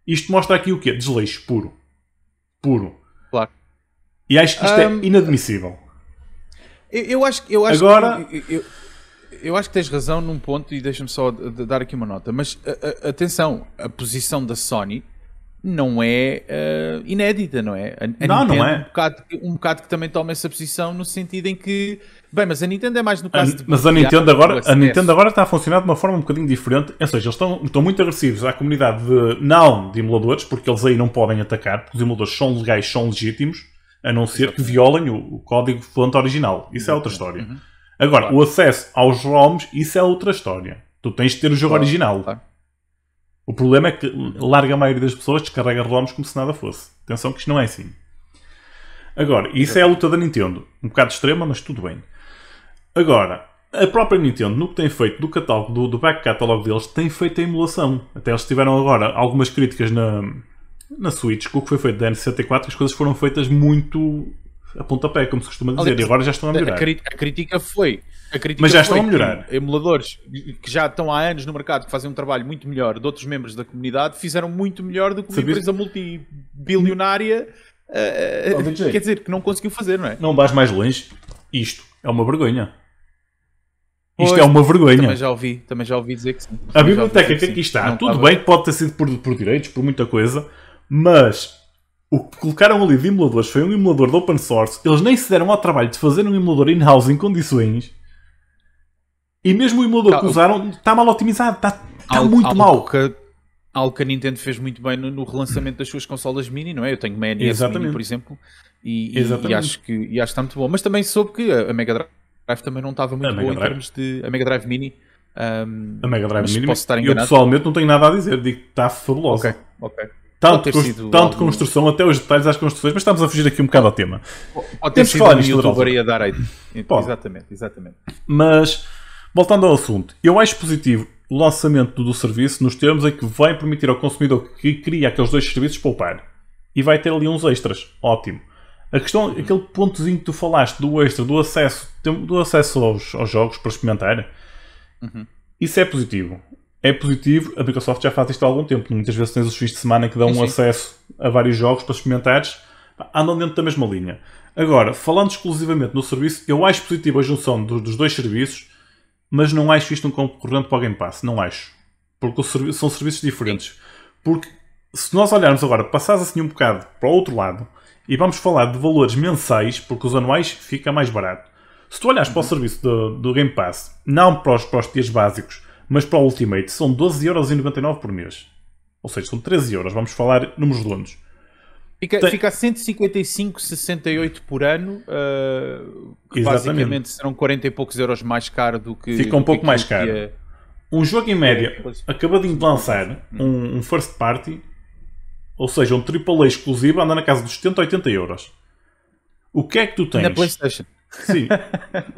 Isto mostra aqui o quê? Desleixo puro. Puro. Claro. E acho que isto um, é inadmissível. Eu, eu, acho, eu acho Agora... que. Eu, eu acho que tens razão num ponto e deixa-me só dar aqui uma nota. Mas a, a, atenção, a posição da Sony não é uh, inédita, não é? A, a não, Nintendo, não é. Um bocado, um bocado, que também toma essa posição no sentido em que. Bem, mas a Nintendo é mais no caso a, de. Mas a Nintendo, agora, a Nintendo agora está a funcionar de uma forma um bocadinho diferente. É, ou seja, eles estão, estão muito agressivos à comunidade de, não de emuladores, porque eles aí não podem atacar, porque os emuladores são legais, são legítimos, a não ser que violem o, o código fonte original. Isso é outra história. Uhum. Agora, claro. o acesso aos ROMs, isso é outra história. Tu tens de ter o jogo claro, original. Claro. O problema é que larga a maioria das pessoas descarrega ROMs como se nada fosse. Atenção que isto não é assim. Agora, isso é a luta da Nintendo. Um bocado extrema, mas tudo bem. Agora, a própria Nintendo, no que tem feito do catálogo, do, do back catálogo deles, tem feito a emulação. Até eles tiveram agora algumas críticas na, na Switch, com o que foi feito da N64, as coisas foram feitas muito a pontapé, como se costuma dizer, Aliás, e agora já estão a melhorar. A, crítica foi. A crítica Mas já estão a melhorar. emuladores que já estão há anos no mercado, que fazem um trabalho muito melhor de outros membros da comunidade, fizeram muito melhor do que uma empresa multibilionária uh, quer dizer, que não conseguiu fazer, não é? Não vais mais longe. Isto é uma vergonha. Isto pois, é uma vergonha. Também já ouvi, também já ouvi dizer que sim. a biblioteca que, que aqui está, não, tudo tá bem que pode ter sido por, por direitos, por muita coisa, mas o que colocaram ali de emuladores foi um emulador de open source. Eles nem se deram ao trabalho de fazer um emulador in-house em condições. E mesmo o emulador ah, que usaram está mal otimizado, está tá, tá muito algo mal. Que, algo que a Nintendo fez muito bem no, no, relançamento das suas consolas mini, não é? Eu tenho uma NES Mini, por exemplo, e, e, e, acho que, e acho que está muito bom. Mas também soube que a Mega Drive também não estava muito boa em termos de. A Mega Drive Mini. Um, a Mega hum, Drive Mini, posso estar enganado. eu pessoalmente não tenho nada a dizer, digo que está fabulosa. Ok, ok tanto, ter sido tanto algum... construção até os detalhes às construções, mas estamos a fugir aqui um bocado ao tema. ter Temos sido falar um youtuber e a dar aí. Exatamente, exatamente. Mas, voltando ao assunto, eu acho positivo o lançamento do serviço nos termos em que vai permitir ao consumidor que cria aqueles dois serviços poupar. E vai ter ali uns extras. Ótimo. A questão, aquele pontozinho que tu falaste do extra, do acesso, do acesso aos, aos jogos para experimentar, uhum. isso é positivo é positivo, a Microsoft já faz isto há algum tempo. Muitas vezes tens os fins de semana que dão um acesso a vários jogos para experimentares, andam dentro da mesma linha. Agora, falando exclusivamente no serviço, eu acho positivo a junção dos, dos dois serviços, mas não acho isto um concorrente para o Game Pass, não acho. Porque servi são serviços diferentes. Porque se nós olharmos agora, passares assim um bocado para o outro lado, e vamos falar de valores mensais, porque os anuais fica mais barato. Se tu olhares uhum. para o uhum. serviço do, do Game Pass, não para os, para os dias básicos, mas para o Ultimate são 12,99€ por mês. Ou seja, são 13€, vamos falar números redondos. Fica, Tem... fica a 155,68 por ano, uh, que Exatamente. basicamente serão 40 e poucos euros mais caro do que. Fica um pouco que mais que caro. É. Um jogo em média, é, acabadinho de lançar, um, um, first party, ou seja, um AAA exclusivo, anda na casa dos 70, 80 euros. O que é que tu tens? Na PlayStation. Sim.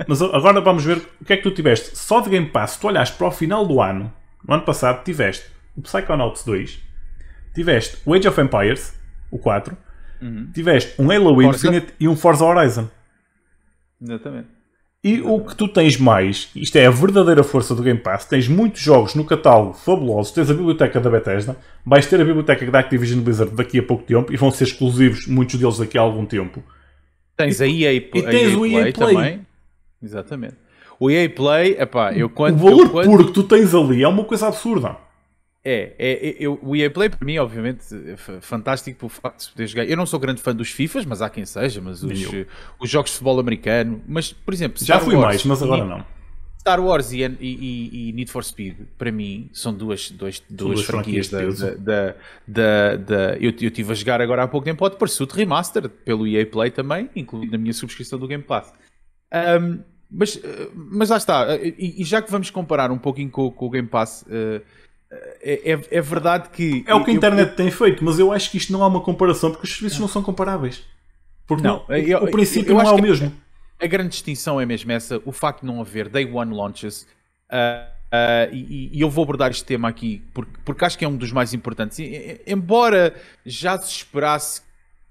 Mas agora vamos ver o que é que tu tiveste. Só de Game Pass, se tu olhas para o final do ano, no ano passado, tiveste o Psychonauts 2, tiveste o Age of Empires, o 4, uhum. tiveste um Halo Infinite e um Forza Horizon. Exatamente. E o que tu tens mais, isto é a verdadeira força do Game Pass, tens muitos jogos no catálogo fabulosos, tens a biblioteca da Bethesda, vais ter a biblioteca da Activision Blizzard daqui a pouco tempo e vão ser exclusivos, muitos deles daqui a algum tempo. Tens a EA, e a tens EA o EA Play, Play, também. Exatamente. O EA Play, epá, eu quando. O valor quando... puro que tu tens ali é uma coisa absurda. É, é, é eu, o EA Play para mim, obviamente, é fantástico pelo facto de poder jogar. Eu não sou grande fã dos FIFAs, mas há quem seja, mas os, eh, os jogos de futebol americano. Mas, por exemplo, já fui mais, mas agora não Star Wars e, e, e, Need for Speed, para mim, são duas, duas, duas, duas franquias, franquias da, da, da, da, eu, estive tive a jogar agora há pouco tempo Hot Pursuit Remastered, pelo EA Play também, incluindo na minha subscrição do Game Pass. Um, mas, mas lá está, e, e, já que vamos comparar um pouquinho com, com o Game Pass, uh, é, é, é, verdade que. É o que a internet eu, tem feito, mas eu acho que isto não há uma comparação porque os serviços não, não são comparáveis. Porque não, não eu, o princípio eu, não é o mesmo a grande distinção é mesmo essa, o facto de não haver day one launches. Uh, uh, e, e, eu vou abordar este tema aqui porque, porque acho que é um dos mais importantes. E, embora já se esperasse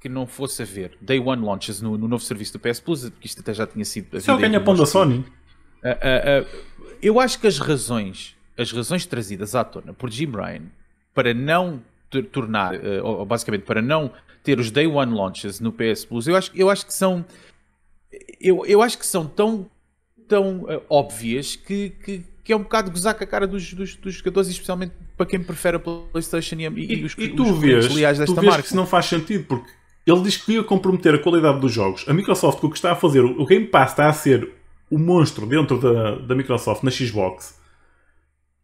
que não fosse haver day one launches no, no novo serviço do PS Plus, porque isto até já tinha sido. Se eu ganho a pão da Sony. Uh, eu acho que as razões, as razões trazidas à tona por Jim Ryan para não tornar, ou basicamente para não ter os day one launches no PS Plus, eu acho, eu acho que são eu, eu acho que são tão, tão uh, óbvias que, que, que, é um bocado gozar com a cara dos, dos, dos jogadores, especialmente para quem prefere a PlayStation e, e, e os, e tu os vês, leais desta tu vês marca. que isso não faz sentido, porque ele diz que ia comprometer a qualidade dos jogos. A Microsoft, o que está a fazer, o Game Pass está a ser o monstro dentro da, da Microsoft na Xbox.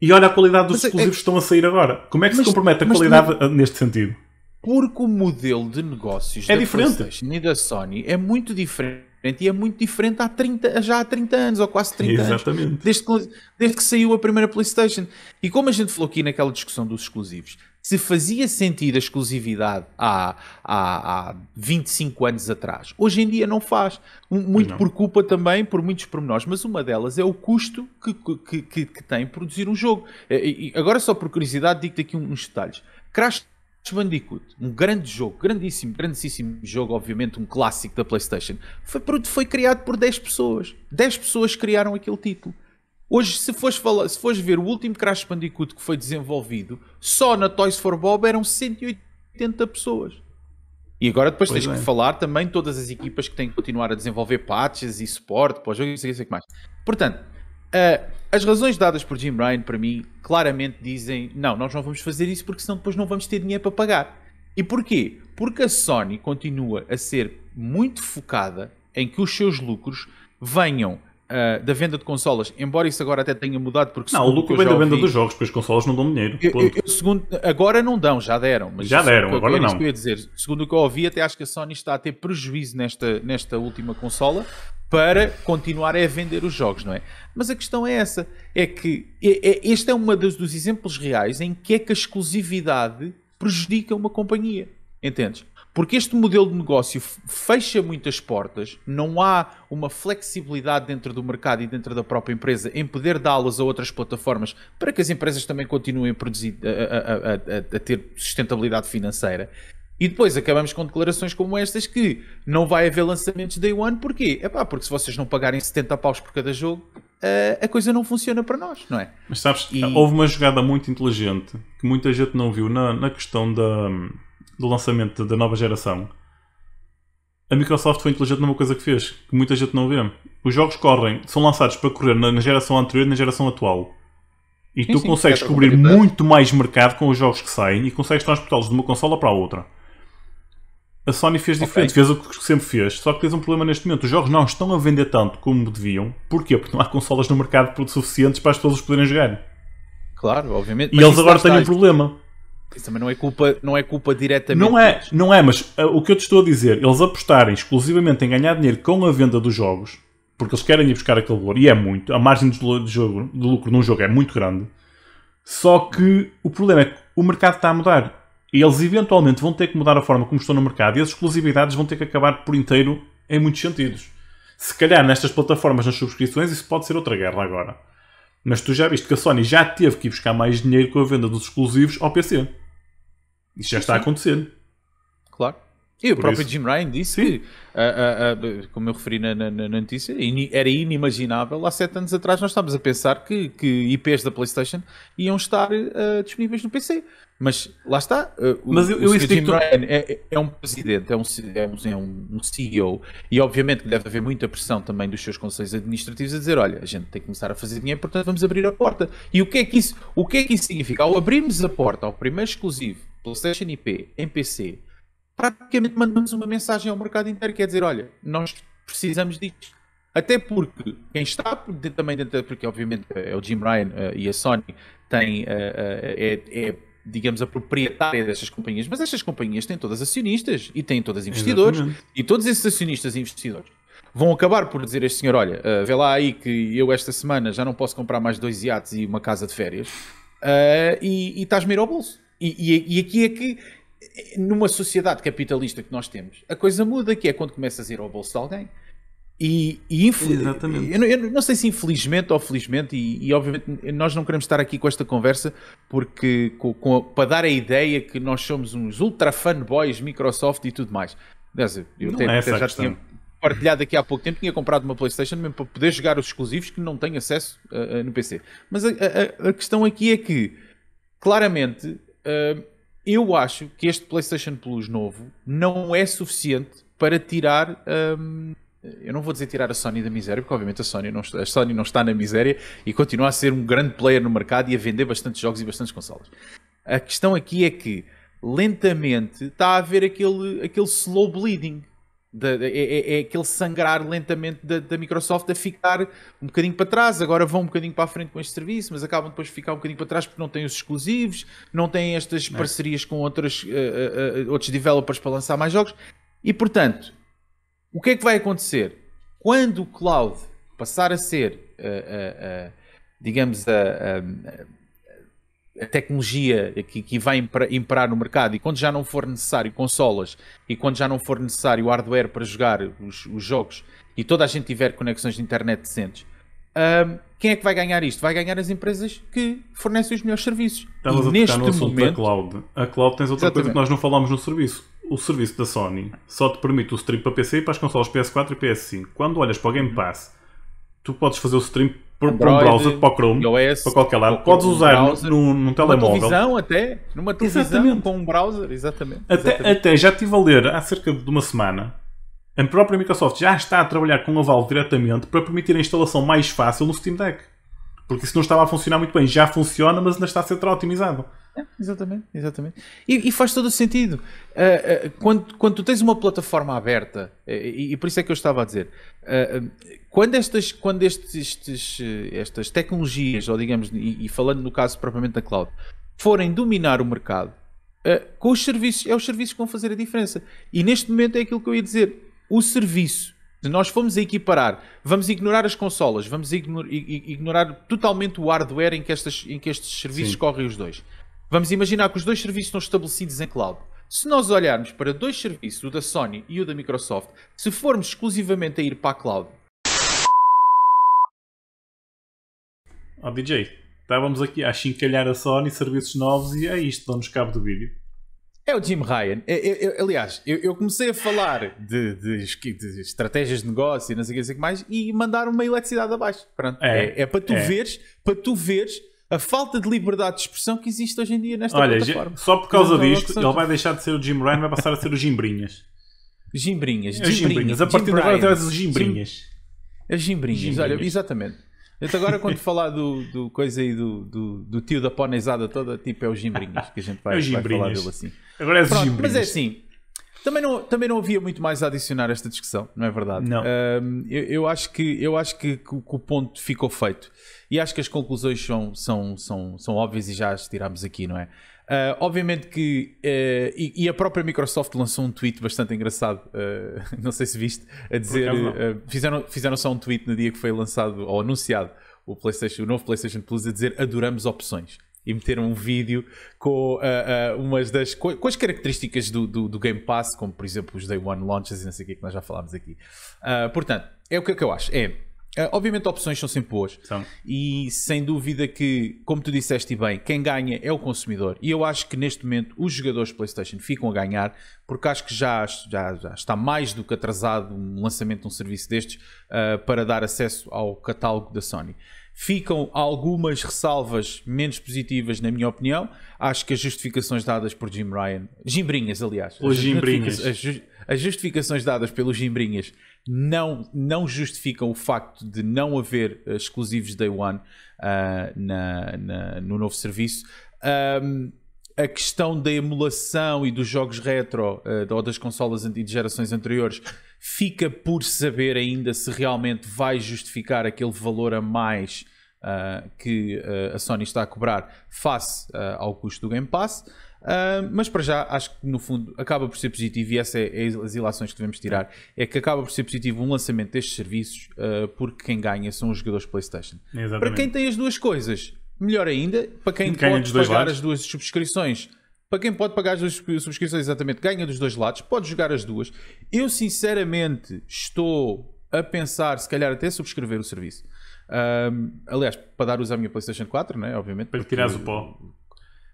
E olha a qualidade dos mas, é- exclusivos é, que estão a sair agora. Como é que mas, se compromete a qualidade neste sentido? Porque o modelo de negócios é da diferente. e da Sony é muito diferente Portanto, e é muito diferente há 30, já há 30 anos, ou quase 30 Exatamente. anos. Desde que, desde que saiu a primeira PlayStation. E como a gente falou aqui naquela discussão dos exclusivos, se fazia sentido a exclusividade há, há, há 25 anos atrás, hoje em dia não faz. Muito não. por culpa também, por muitos pormenores, mas uma delas é o custo que, que, que, que tem produzir um jogo. E agora, só por curiosidade, digo-te aqui uns detalhes. Crash Crash Bandicoot, um grande jogo, grandíssimo, grandíssimo jogo, obviamente um clássico da PlayStation, foi, foi criado por 10 pessoas. 10 pessoas criaram aquele título. Hoje, se fores, falar, se fores ver o último Crash Bandicoot que foi desenvolvido, só na Toys for Bob eram 180 pessoas. E agora depois pois tens que falar também todas as equipas que têm que continuar a desenvolver patches e suporte para o jogo e não sei o que mais. Portanto, uh, as razões dadas por Jim Ryan, para mim, claramente dizem: não, nós não vamos fazer isso porque senão depois não vamos ter dinheiro para pagar. E porquê? Porque a Sony continua a ser muito focada em que os seus lucros venham uh, da venda de consolas, embora isso agora até tenha mudado, porque não, o lucro vem da venda dos jogos, porque as consolas não dão dinheiro. Eu, eu, segundo, agora não dão, já deram. já deram, agora não. eu ia dizer. Segundo o que eu ouvi, até acho que a Sony está a ter prejuízo nesta, nesta última consola para continuar a vender os jogos, não é? Mas a questão é essa, é que é, é, este é um dos, dos exemplos reais em que é que a exclusividade prejudica uma companhia, entendes? Porque este modelo de negócio fecha muitas portas, não há uma flexibilidade dentro do mercado e dentro da própria empresa em poder dá-las a outras plataformas para que as empresas também continuem a, produzir, a, a, a, a ter sustentabilidade financeira. E depois acabamos com declarações como estas que não vai haver lançamentos day one, porquê? Epá, porque se vocês não pagarem 70 paus por cada jogo, eh, a coisa não funciona para nós, não é? Mas sabes, e... houve uma jogada muito inteligente que muita gente não viu na, na questão da do lançamento da nova geração, a Microsoft foi inteligente numa coisa que fez, que muita gente não vê. Os jogos correm, são lançados para correr na, geração anterior e na geração atual. E tu sim, consegues é cobrir muito mais mercado com os jogos que saem e consegues transportá-los de uma consola para a outra. A Sony fez diferente, okay. fez o que sempre fez, só que tens um problema neste momento. Os jogos não estão a vender tanto como deviam. Porquê? Porque não há consolas no mercado suficientes para as pessoas os poderem jogar. Claro, obviamente. E Mas eles agora têm um problema. Isso também não é culpa, não é culpa diretamente. Não é, não é, mas uh, o que eu te estou a dizer, eles apostarem exclusivamente em ganhar dinheiro com a venda dos jogos, porque eles querem ir buscar aquele valor, e é muito, a margem de, jogo, de lucro num jogo é muito grande. Só que o problema é que o mercado está a mudar. E eles eventualmente vão ter que mudar a forma como estão no mercado e as exclusividades vão ter que acabar por inteiro em muitos sentidos. Se calhar nestas plataformas, nas subscrições, isso pode ser outra guerra agora. Mas tu já viste que a Sony já teve que ir buscar mais dinheiro com a venda dos exclusivos ao PC. Isso já está Sim. a acontecer. Claro. E Por o próprio isso. Jim Ryan disse Sim. que, ah, ah, ah, como eu referi na, na, na, notícia, era inimaginável. Há sete anos atrás nós estávamos a pensar que, que IPs da PlayStation iam estar uh, disponíveis no PC. Mas lá está. Uh, Mas o, eu, o Jim Ryan é, é, é, um presidente, é um, é, um, é um, CEO e obviamente deve haver muita pressão também dos seus conselhos administrativos a dizer: olha, a gente tem que começar a fazer dinheiro, portanto vamos abrir a porta. E o que é que isso, o que é que isso significa? Ao abrirmos a porta ao primeiro exclusivo PlayStation PC praticamente mandamos uma mensagem ao mercado inteiro, quer dizer, olha, nós precisamos disto. Até porque quem está também dentro, porque obviamente é, é o Jim Ryan uh, e a Sony tem uh, uh, é, é, digamos, a proprietária destas companhias, mas estas companhias têm todas acionistas e têm todas investidores, Exatamente. e todos esses acionistas e investidores vão acabar por dizer a este senhor: olha, uh, vê lá aí que eu esta semana já não posso comprar mais dois iates e uma casa de férias uh, e, e estás-me ir ao bolso. E, e, aqui é que numa sociedade capitalista que nós temos, a coisa muda, que é quando começas a ir ao bolso de alguém. E, e Exatamente. Eu, eu, não sei se infelizmente ou felizmente, e, e, obviamente nós não queremos estar aqui com esta conversa porque com, com para dar a ideia que nós somos uns ultra fanboys Microsoft e tudo mais. Eu não até, é até já tinha partilhado aqui há pouco tempo, tinha comprado uma PlayStation mesmo para poder jogar os exclusivos que não tenho acesso uh, uh, no PC. Mas a, a, a questão aqui é que claramente eu acho que este PlayStation Plus novo não é suficiente para tirar. Um, eu não vou dizer tirar a Sony da miséria, porque obviamente a Sony, não, a Sony não está na miséria e continua a ser um grande player no mercado e a vender bastantes jogos e bastantes consolas. A questão aqui é que lentamente está a haver aquele, aquele slow bleeding de, de, é, é, é, aquele sangrar lentamente da, da, Microsoft a ficar um bocadinho para trás. Agora vão um bocadinho para a frente com este serviço, mas acabam depois de ficar um bocadinho para trás porque não têm os exclusivos, não têm estas é. parcerias com outras, uh, uh, outros developers para lançar mais jogos. E portanto, o que é que vai acontecer? Quando o cloud passar a ser, digamos, a, a a tecnologia que, que vai imperar no mercado e quando já não for necessário consolas e quando já não for necessário hardware para jogar os, os jogos e toda a gente tiver conexões de internet decentes, um, quem é que vai ganhar isto? Vai ganhar as empresas que fornecem os melhores serviços. Estavas a neste no assunto momento... da cloud. A cloud tens outra Exatamente. coisa que nós não falámos no serviço. O serviço da Sony só te permite o stream para PC e para as consolas PS4 e PS5. Quando olhas para o Game Pass, tu podes fazer o stream para um browser, para o Chrome, iOS, para qualquer lado. Podes usar um browser, num, num telemóvel. Numa televisão até, numa televisão exatamente. com um browser, exatamente. Até, exatamente. até já estive a ler há cerca de uma semana a própria Microsoft já está a trabalhar com a Valve diretamente para permitir a instalação mais fácil no Steam Deck. Porque isso não estava a funcionar muito bem. Já funciona, mas ainda está a ser otimizado. É, exatamente, exatamente. E, e, faz todo o sentido. Uh, uh, quando, quando tu tens uma plataforma aberta, uh, e, e, por isso é que eu estava a dizer, ah, quando, estas, quando estes, estes eh, estas tecnologias, ou digamos, e, e, falando no caso propriamente da cloud, forem dominar o mercado, com os serviços, é os serviços que vão fazer a diferença. E neste momento é aquilo que eu ia dizer: o serviço se nós formos a equiparar, vamos ignorar as consolas, vamos ignorar, ignorar totalmente o hardware em que, estas, em que estes serviços Sim. correm os dois. Vamos imaginar que os dois serviços estão estabelecidos em cloud. Se nós olharmos para dois serviços, o da Sony e o da Microsoft, se formos exclusivamente a ir para a cloud. oh, DJ, estávamos aqui a chincalhar a Sony, serviços novos e é isto, dão-nos cabo do vídeo. É o Jim Ryan. É, é, é, eu, eu, eu, aliás, eu, comecei a falar de, de, de, estratégias de negócio e não sei o que, mais e mandaram uma eletricidade abaixo. Pronto, é, é, é para tu é. veres, para tu veres a falta de liberdade de expressão que existe hoje em dia nesta Olha, plataforma. Só por causa disto, ele vai deixar de ser o Jim Ryan, vai passar a ser o Gimbrinhas. Gimbrinhas, é, Gimbrinhas. A partir Jim de agora traz os Gimbrinhas. é gimbrinhas. olha, exatamente. Então agora quando falar do, do coisa aí do, do, do tio da ponezada toda, tipo é os gimbrinhas que a gente é vai, é vai falar dele assim. Agora é o os gimbrinhas. Mas é assim, também não, também não havia muito mais a adicionar esta discussão, não é verdade? Não. Um, eu, eu, acho que, eu acho que, que, o ponto ficou feito. E acho que as conclusões são, são, são, são óbvias e já as tirámos aqui, não é? Uh, obviamente que. Uh, e, e, a própria Microsoft lançou um tweet bastante engraçado, uh, não sei se viste, a dizer. Ah, fizeram, fizeram só um tweet no dia que foi lançado ou anunciado o, PlayStation, o novo PlayStation Plus a dizer adoramos opções e meteram um vídeo com uh, uh, umas das com as características do, do, do, Game Pass, como por exemplo os Day One Launches e não sei o que, é que nós já falámos aqui. Uh, portanto, é o que, é que eu acho. É, uh, obviamente opções são sempre boas são. e sem dúvida que, como tu disseste bem, quem ganha é o consumidor e eu acho que neste momento os jogadores de Playstation ficam a ganhar porque acho que já, já, já está mais do que atrasado um lançamento de um serviço destes uh, para dar acesso ao catálogo da Sony. Ficam algumas ressalvas menos positivas, na minha opinião. Acho que as justificações dadas por Jim Ryan, Gimbrinhas, aliás, as, gimbrinhas. Justificações, as, justificações dadas pelos Gimbrinhas não, não justificam o facto de não haver eh, exclusivos Day One uh, na, na, no novo serviço. Um, a questão da emulação e dos jogos retro uh, ou das consolas de gerações anteriores Fica por saber ainda se realmente vai justificar aquele valor a mais uh, que uh, a Sony está a cobrar face uh, ao custo do Game Pass. mas para já, acho que no fundo acaba por ser positivo, e essas é, é as ilações que devemos tirar: é que acaba por ser positivo um lançamento destes serviços, porque quem ganha são os jogadores PlayStation. Exatamente. Para quem tem as duas coisas, melhor ainda, para quem, quem pode pagar lados? as duas subscrições para quem pode pagar as duas subscrições, exatamente, ganha dos dois lados, pode jogar as duas. Eu, sinceramente, estou a pensar, se calhar, até subscrever o serviço. Um, aliás, para dar uso à minha PlayStation 4, né? Obviamente. Para tirar o pó.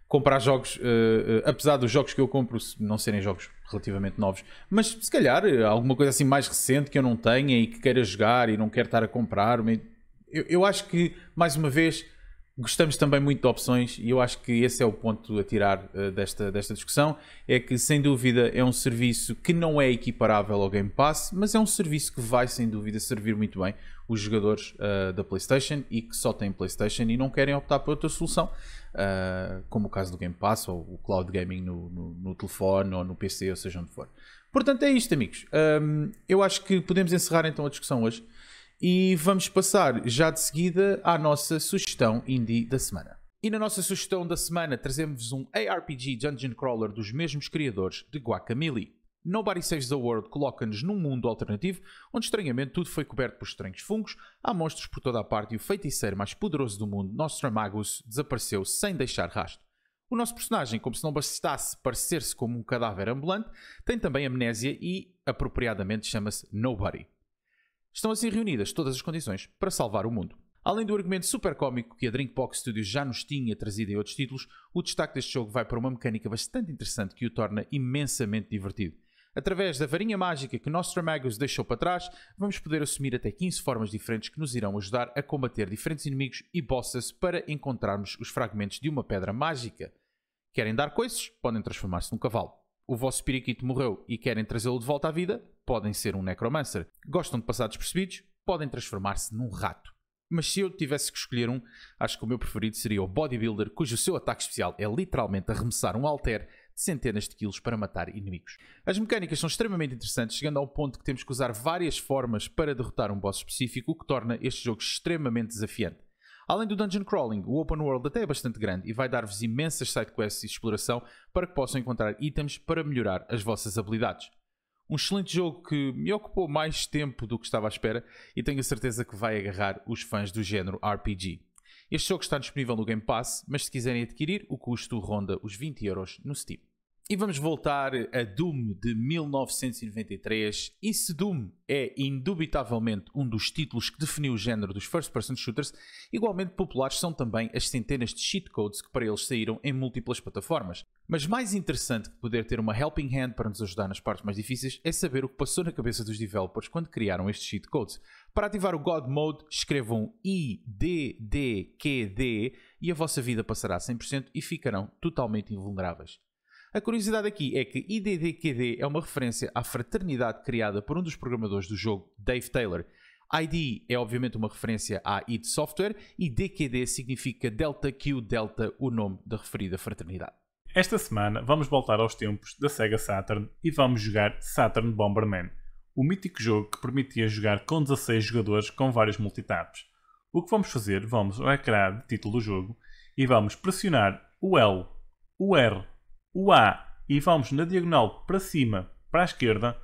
Comprar jogos, uh, uh, apesar dos jogos que eu compro não serem jogos relativamente novos, mas se calhar alguma coisa assim mais recente que eu não tenha e que queira jogar e não quero estar a comprar. Eu, eu acho que, mais uma vez, Gostamos também muito de opções e eu acho que esse é o ponto a tirar uh, desta, desta discussão. É que, sem dúvida, é um serviço que não é equiparável ao Game Pass, mas é um serviço que vai, sem dúvida, servir muito bem os jogadores uh, da PlayStation e que só têm PlayStation e não querem optar por outra solução, uh, como o caso do Game Pass ou o cloud gaming no, no, no, telefone ou no PC, ou seja onde for. Portanto, é isto, amigos. Um, ehm, eu acho que podemos encerrar então a discussão hoje. E vamos passar já de seguida à nossa sugestão indie da semana. E na nossa sugestão da semana trazemos um ARPG Dungeon Crawler dos mesmos criadores de Guacamelee. Nobody Saves the World coloca-nos num mundo alternativo onde estranhamente tudo foi coberto por estranhos fungos, há monstros por toda a parte e o feiticeiro mais poderoso do mundo, Nostramagus, desapareceu sem deixar rastro. O nosso personagem, como se não bastasse parecer-se como um cadáver ambulante, tem também amnésia e, apropriadamente, chama-se Nobody estão assim reunidas todas as condições para salvar o mundo. Além do argumento super cómico que a Drinkbox Studios já nos tinha trazido em outros títulos, o destaque deste jogo vai para uma mecânica bastante interessante que o torna imensamente divertido. Através da varinha mágica que Nostramagus deixou para trás, vamos poder assumir até 15 formas diferentes que nos irão ajudar a combater diferentes inimigos e bosses para encontrarmos os fragmentos de uma pedra mágica. Querem dar coices? Podem transformar-se num cavalo o vosso periquito morreu e querem trazê-lo de volta à vida, podem ser um necromancer. Gostam de passar despercebidos, podem transformar-se num rato. Mas se eu tivesse que escolher um, acho que o meu preferido seria o bodybuilder, cujo seu ataque especial é literalmente arremessar um halter de centenas de quilos para matar inimigos. As mecânicas são extremamente interessantes, chegando ao ponto que temos que usar várias formas para derrotar um boss específico, o que torna este jogo extremamente desafiante. Além do dungeon crawling, o open world até é bastante grande e vai dar-vos imensas sidequests e exploração para que possam encontrar itens para melhorar as vossas habilidades. Um excelente jogo que me ocupou mais tempo do que estava à espera e tenho a certeza que vai agarrar os fãs do género RPG. Este jogo está disponível no Game Pass, mas se quiserem adquirir, o custo ronda os 20€ no Steam. E vamos voltar a Doom de 1993. E se Doom é indubitavelmente um dos títulos que definiu o género dos first-person shooters, igualmente populares são também as centenas de cheat codes que para eles saíram em múltiplas plataformas. Mas mais interessante que poder ter uma helping hand para nos ajudar nas partes mais difíceis é saber o que passou na cabeça dos developers quando criaram estes cheat codes. Para ativar o God Mode, escrevam IDDQD e a vossa vida passará a 100% e ficarão totalmente invulneráveis. A curiosidade aqui é que IDDQD é uma referência à fraternidade criada por um dos programadores do jogo, Dave Taylor. ID é obviamente uma referência à id Software e DQD significa Delta Q Delta, o nome da referida fraternidade. Esta semana vamos voltar aos tempos da Sega Saturn e vamos jogar Saturn Bomberman, o mítico jogo que permitia jogar com 16 jogadores com vários multitaps. O que vamos fazer? Vamos ao ecrã de título do jogo e vamos pressionar o L, o R o A e vamos na diagonal para cima, para a esquerda,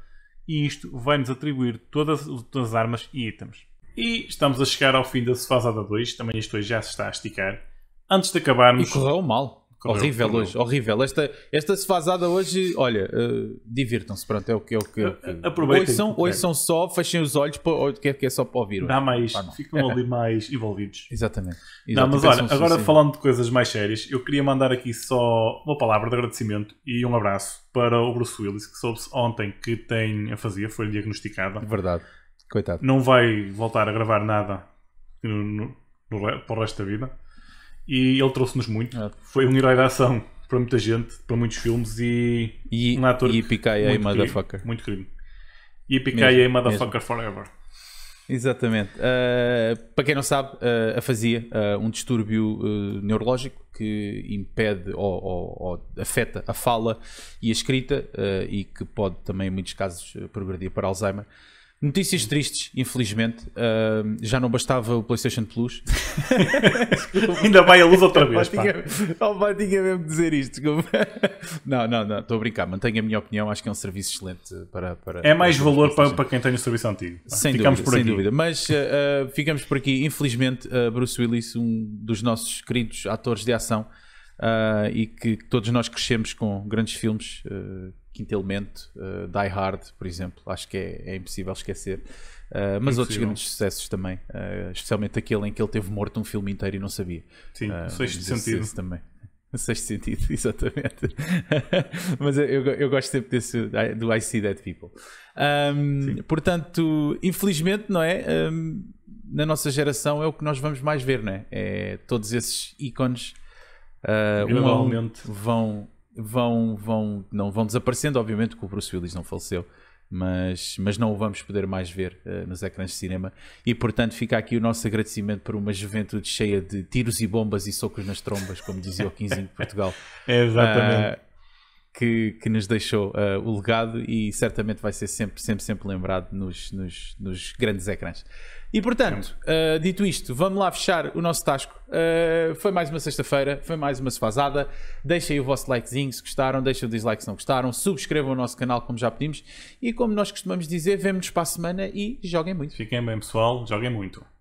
e isto vai-nos atribuir todas, todas as armas e itens. E estamos a chegar ao fim da Sefasada 2, também isto já se está a esticar. Antes de acabarmos... E correu mal. Correu, horrível correu. hoje, horrível. Esta, esta sefazada hoje, olha, uh, divirtam-se, pronto, é o que é o que. Aproveitem. Ouçam, são só, fechem os olhos, para, que, é, que é só para ouvir. Dá mais, Pá, ficam ali mais envolvidos. Exatamente. não, mas olha, agora assim. falando de coisas mais sérias, eu queria mandar aqui só uma palavra de agradecimento e um abraço para o Bruce Willis, que soube-se ontem que tem a fazer, foi diagnosticada. É verdade. Coitado. Não vai voltar a gravar nada no, no, no, para o resto da vida e ele trouxe-nos muito. É. Foi um herói da ação para muita gente, para muitos filmes e, e um ator. E PKA Motherfucker. Crime, muito crime. E PKA mesmo, Motherfucker mesmo. Forever. Exatamente. Uh, para quem não sabe, uh, a fazia uh, um distúrbio neurológico que impede ou, ou, ou, afeta a fala e a escrita e que pode também, em muitos casos, progredir para Alzheimer. Notícias tristes, infelizmente. Uh, já não bastava o PlayStation Plus. Ainda vai a luz outra vez. Alba tinha mesmo dizer isto. não, não, não, estou a brincar. Mantenho a minha opinião. Acho que é um serviço excelente para. para é mais para valor para, para, quem tem o serviço antigo. Sem ficamos dúvida, por aqui. Dúvida. Mas uh, ficamos por aqui. Infelizmente, uh, Bruce Willis, um dos nossos queridos atores de ação, e que todos nós crescemos com grandes filmes Quinto Elemento, uh, eh, Die Hard, por exemplo, acho que é, é impossível esquecer. Uh, mas outros grandes sucessos também, uh, especialmente aquele em que ele teve morto um filme inteiro e não sabia. Sim, uh, sexto sentido. Esse também. Sexto sentido, exatamente. mas eu, eu gosto sempre desse, do I See Dead People. Um, portanto, infelizmente, não é? Um, na nossa geração é o que nós vamos mais ver, não é? é todos esses ícones uh, um vão vão, vão, não vão desaparecendo, obviamente, que o Bruce Willis não faleceu, mas, mas não o vamos poder mais ver uh, nos ecrãs de cinema. E portanto fica aqui o nosso agradecimento por uma juventude cheia de tiros e bombas e socos nas trombas, como dizia o 15 de Portugal. É, exatamente. Uh, que, que nos deixou uh, o legado e certamente vai ser sempre, sempre, sempre lembrado nos, nos, nos grandes ecrãs. E portanto, uh, dito isto, vamos lá fechar o nosso Tasco. Uh, foi mais uma sexta-feira, foi mais uma sefazada. Deixem o vosso likezinho se gostaram, deixem o dislike se não gostaram, subscrevam o nosso canal, como já pedimos. E como nós costumamos dizer, vemo-nos para a semana e joguem muito. Fiquem bem, pessoal, joguem muito.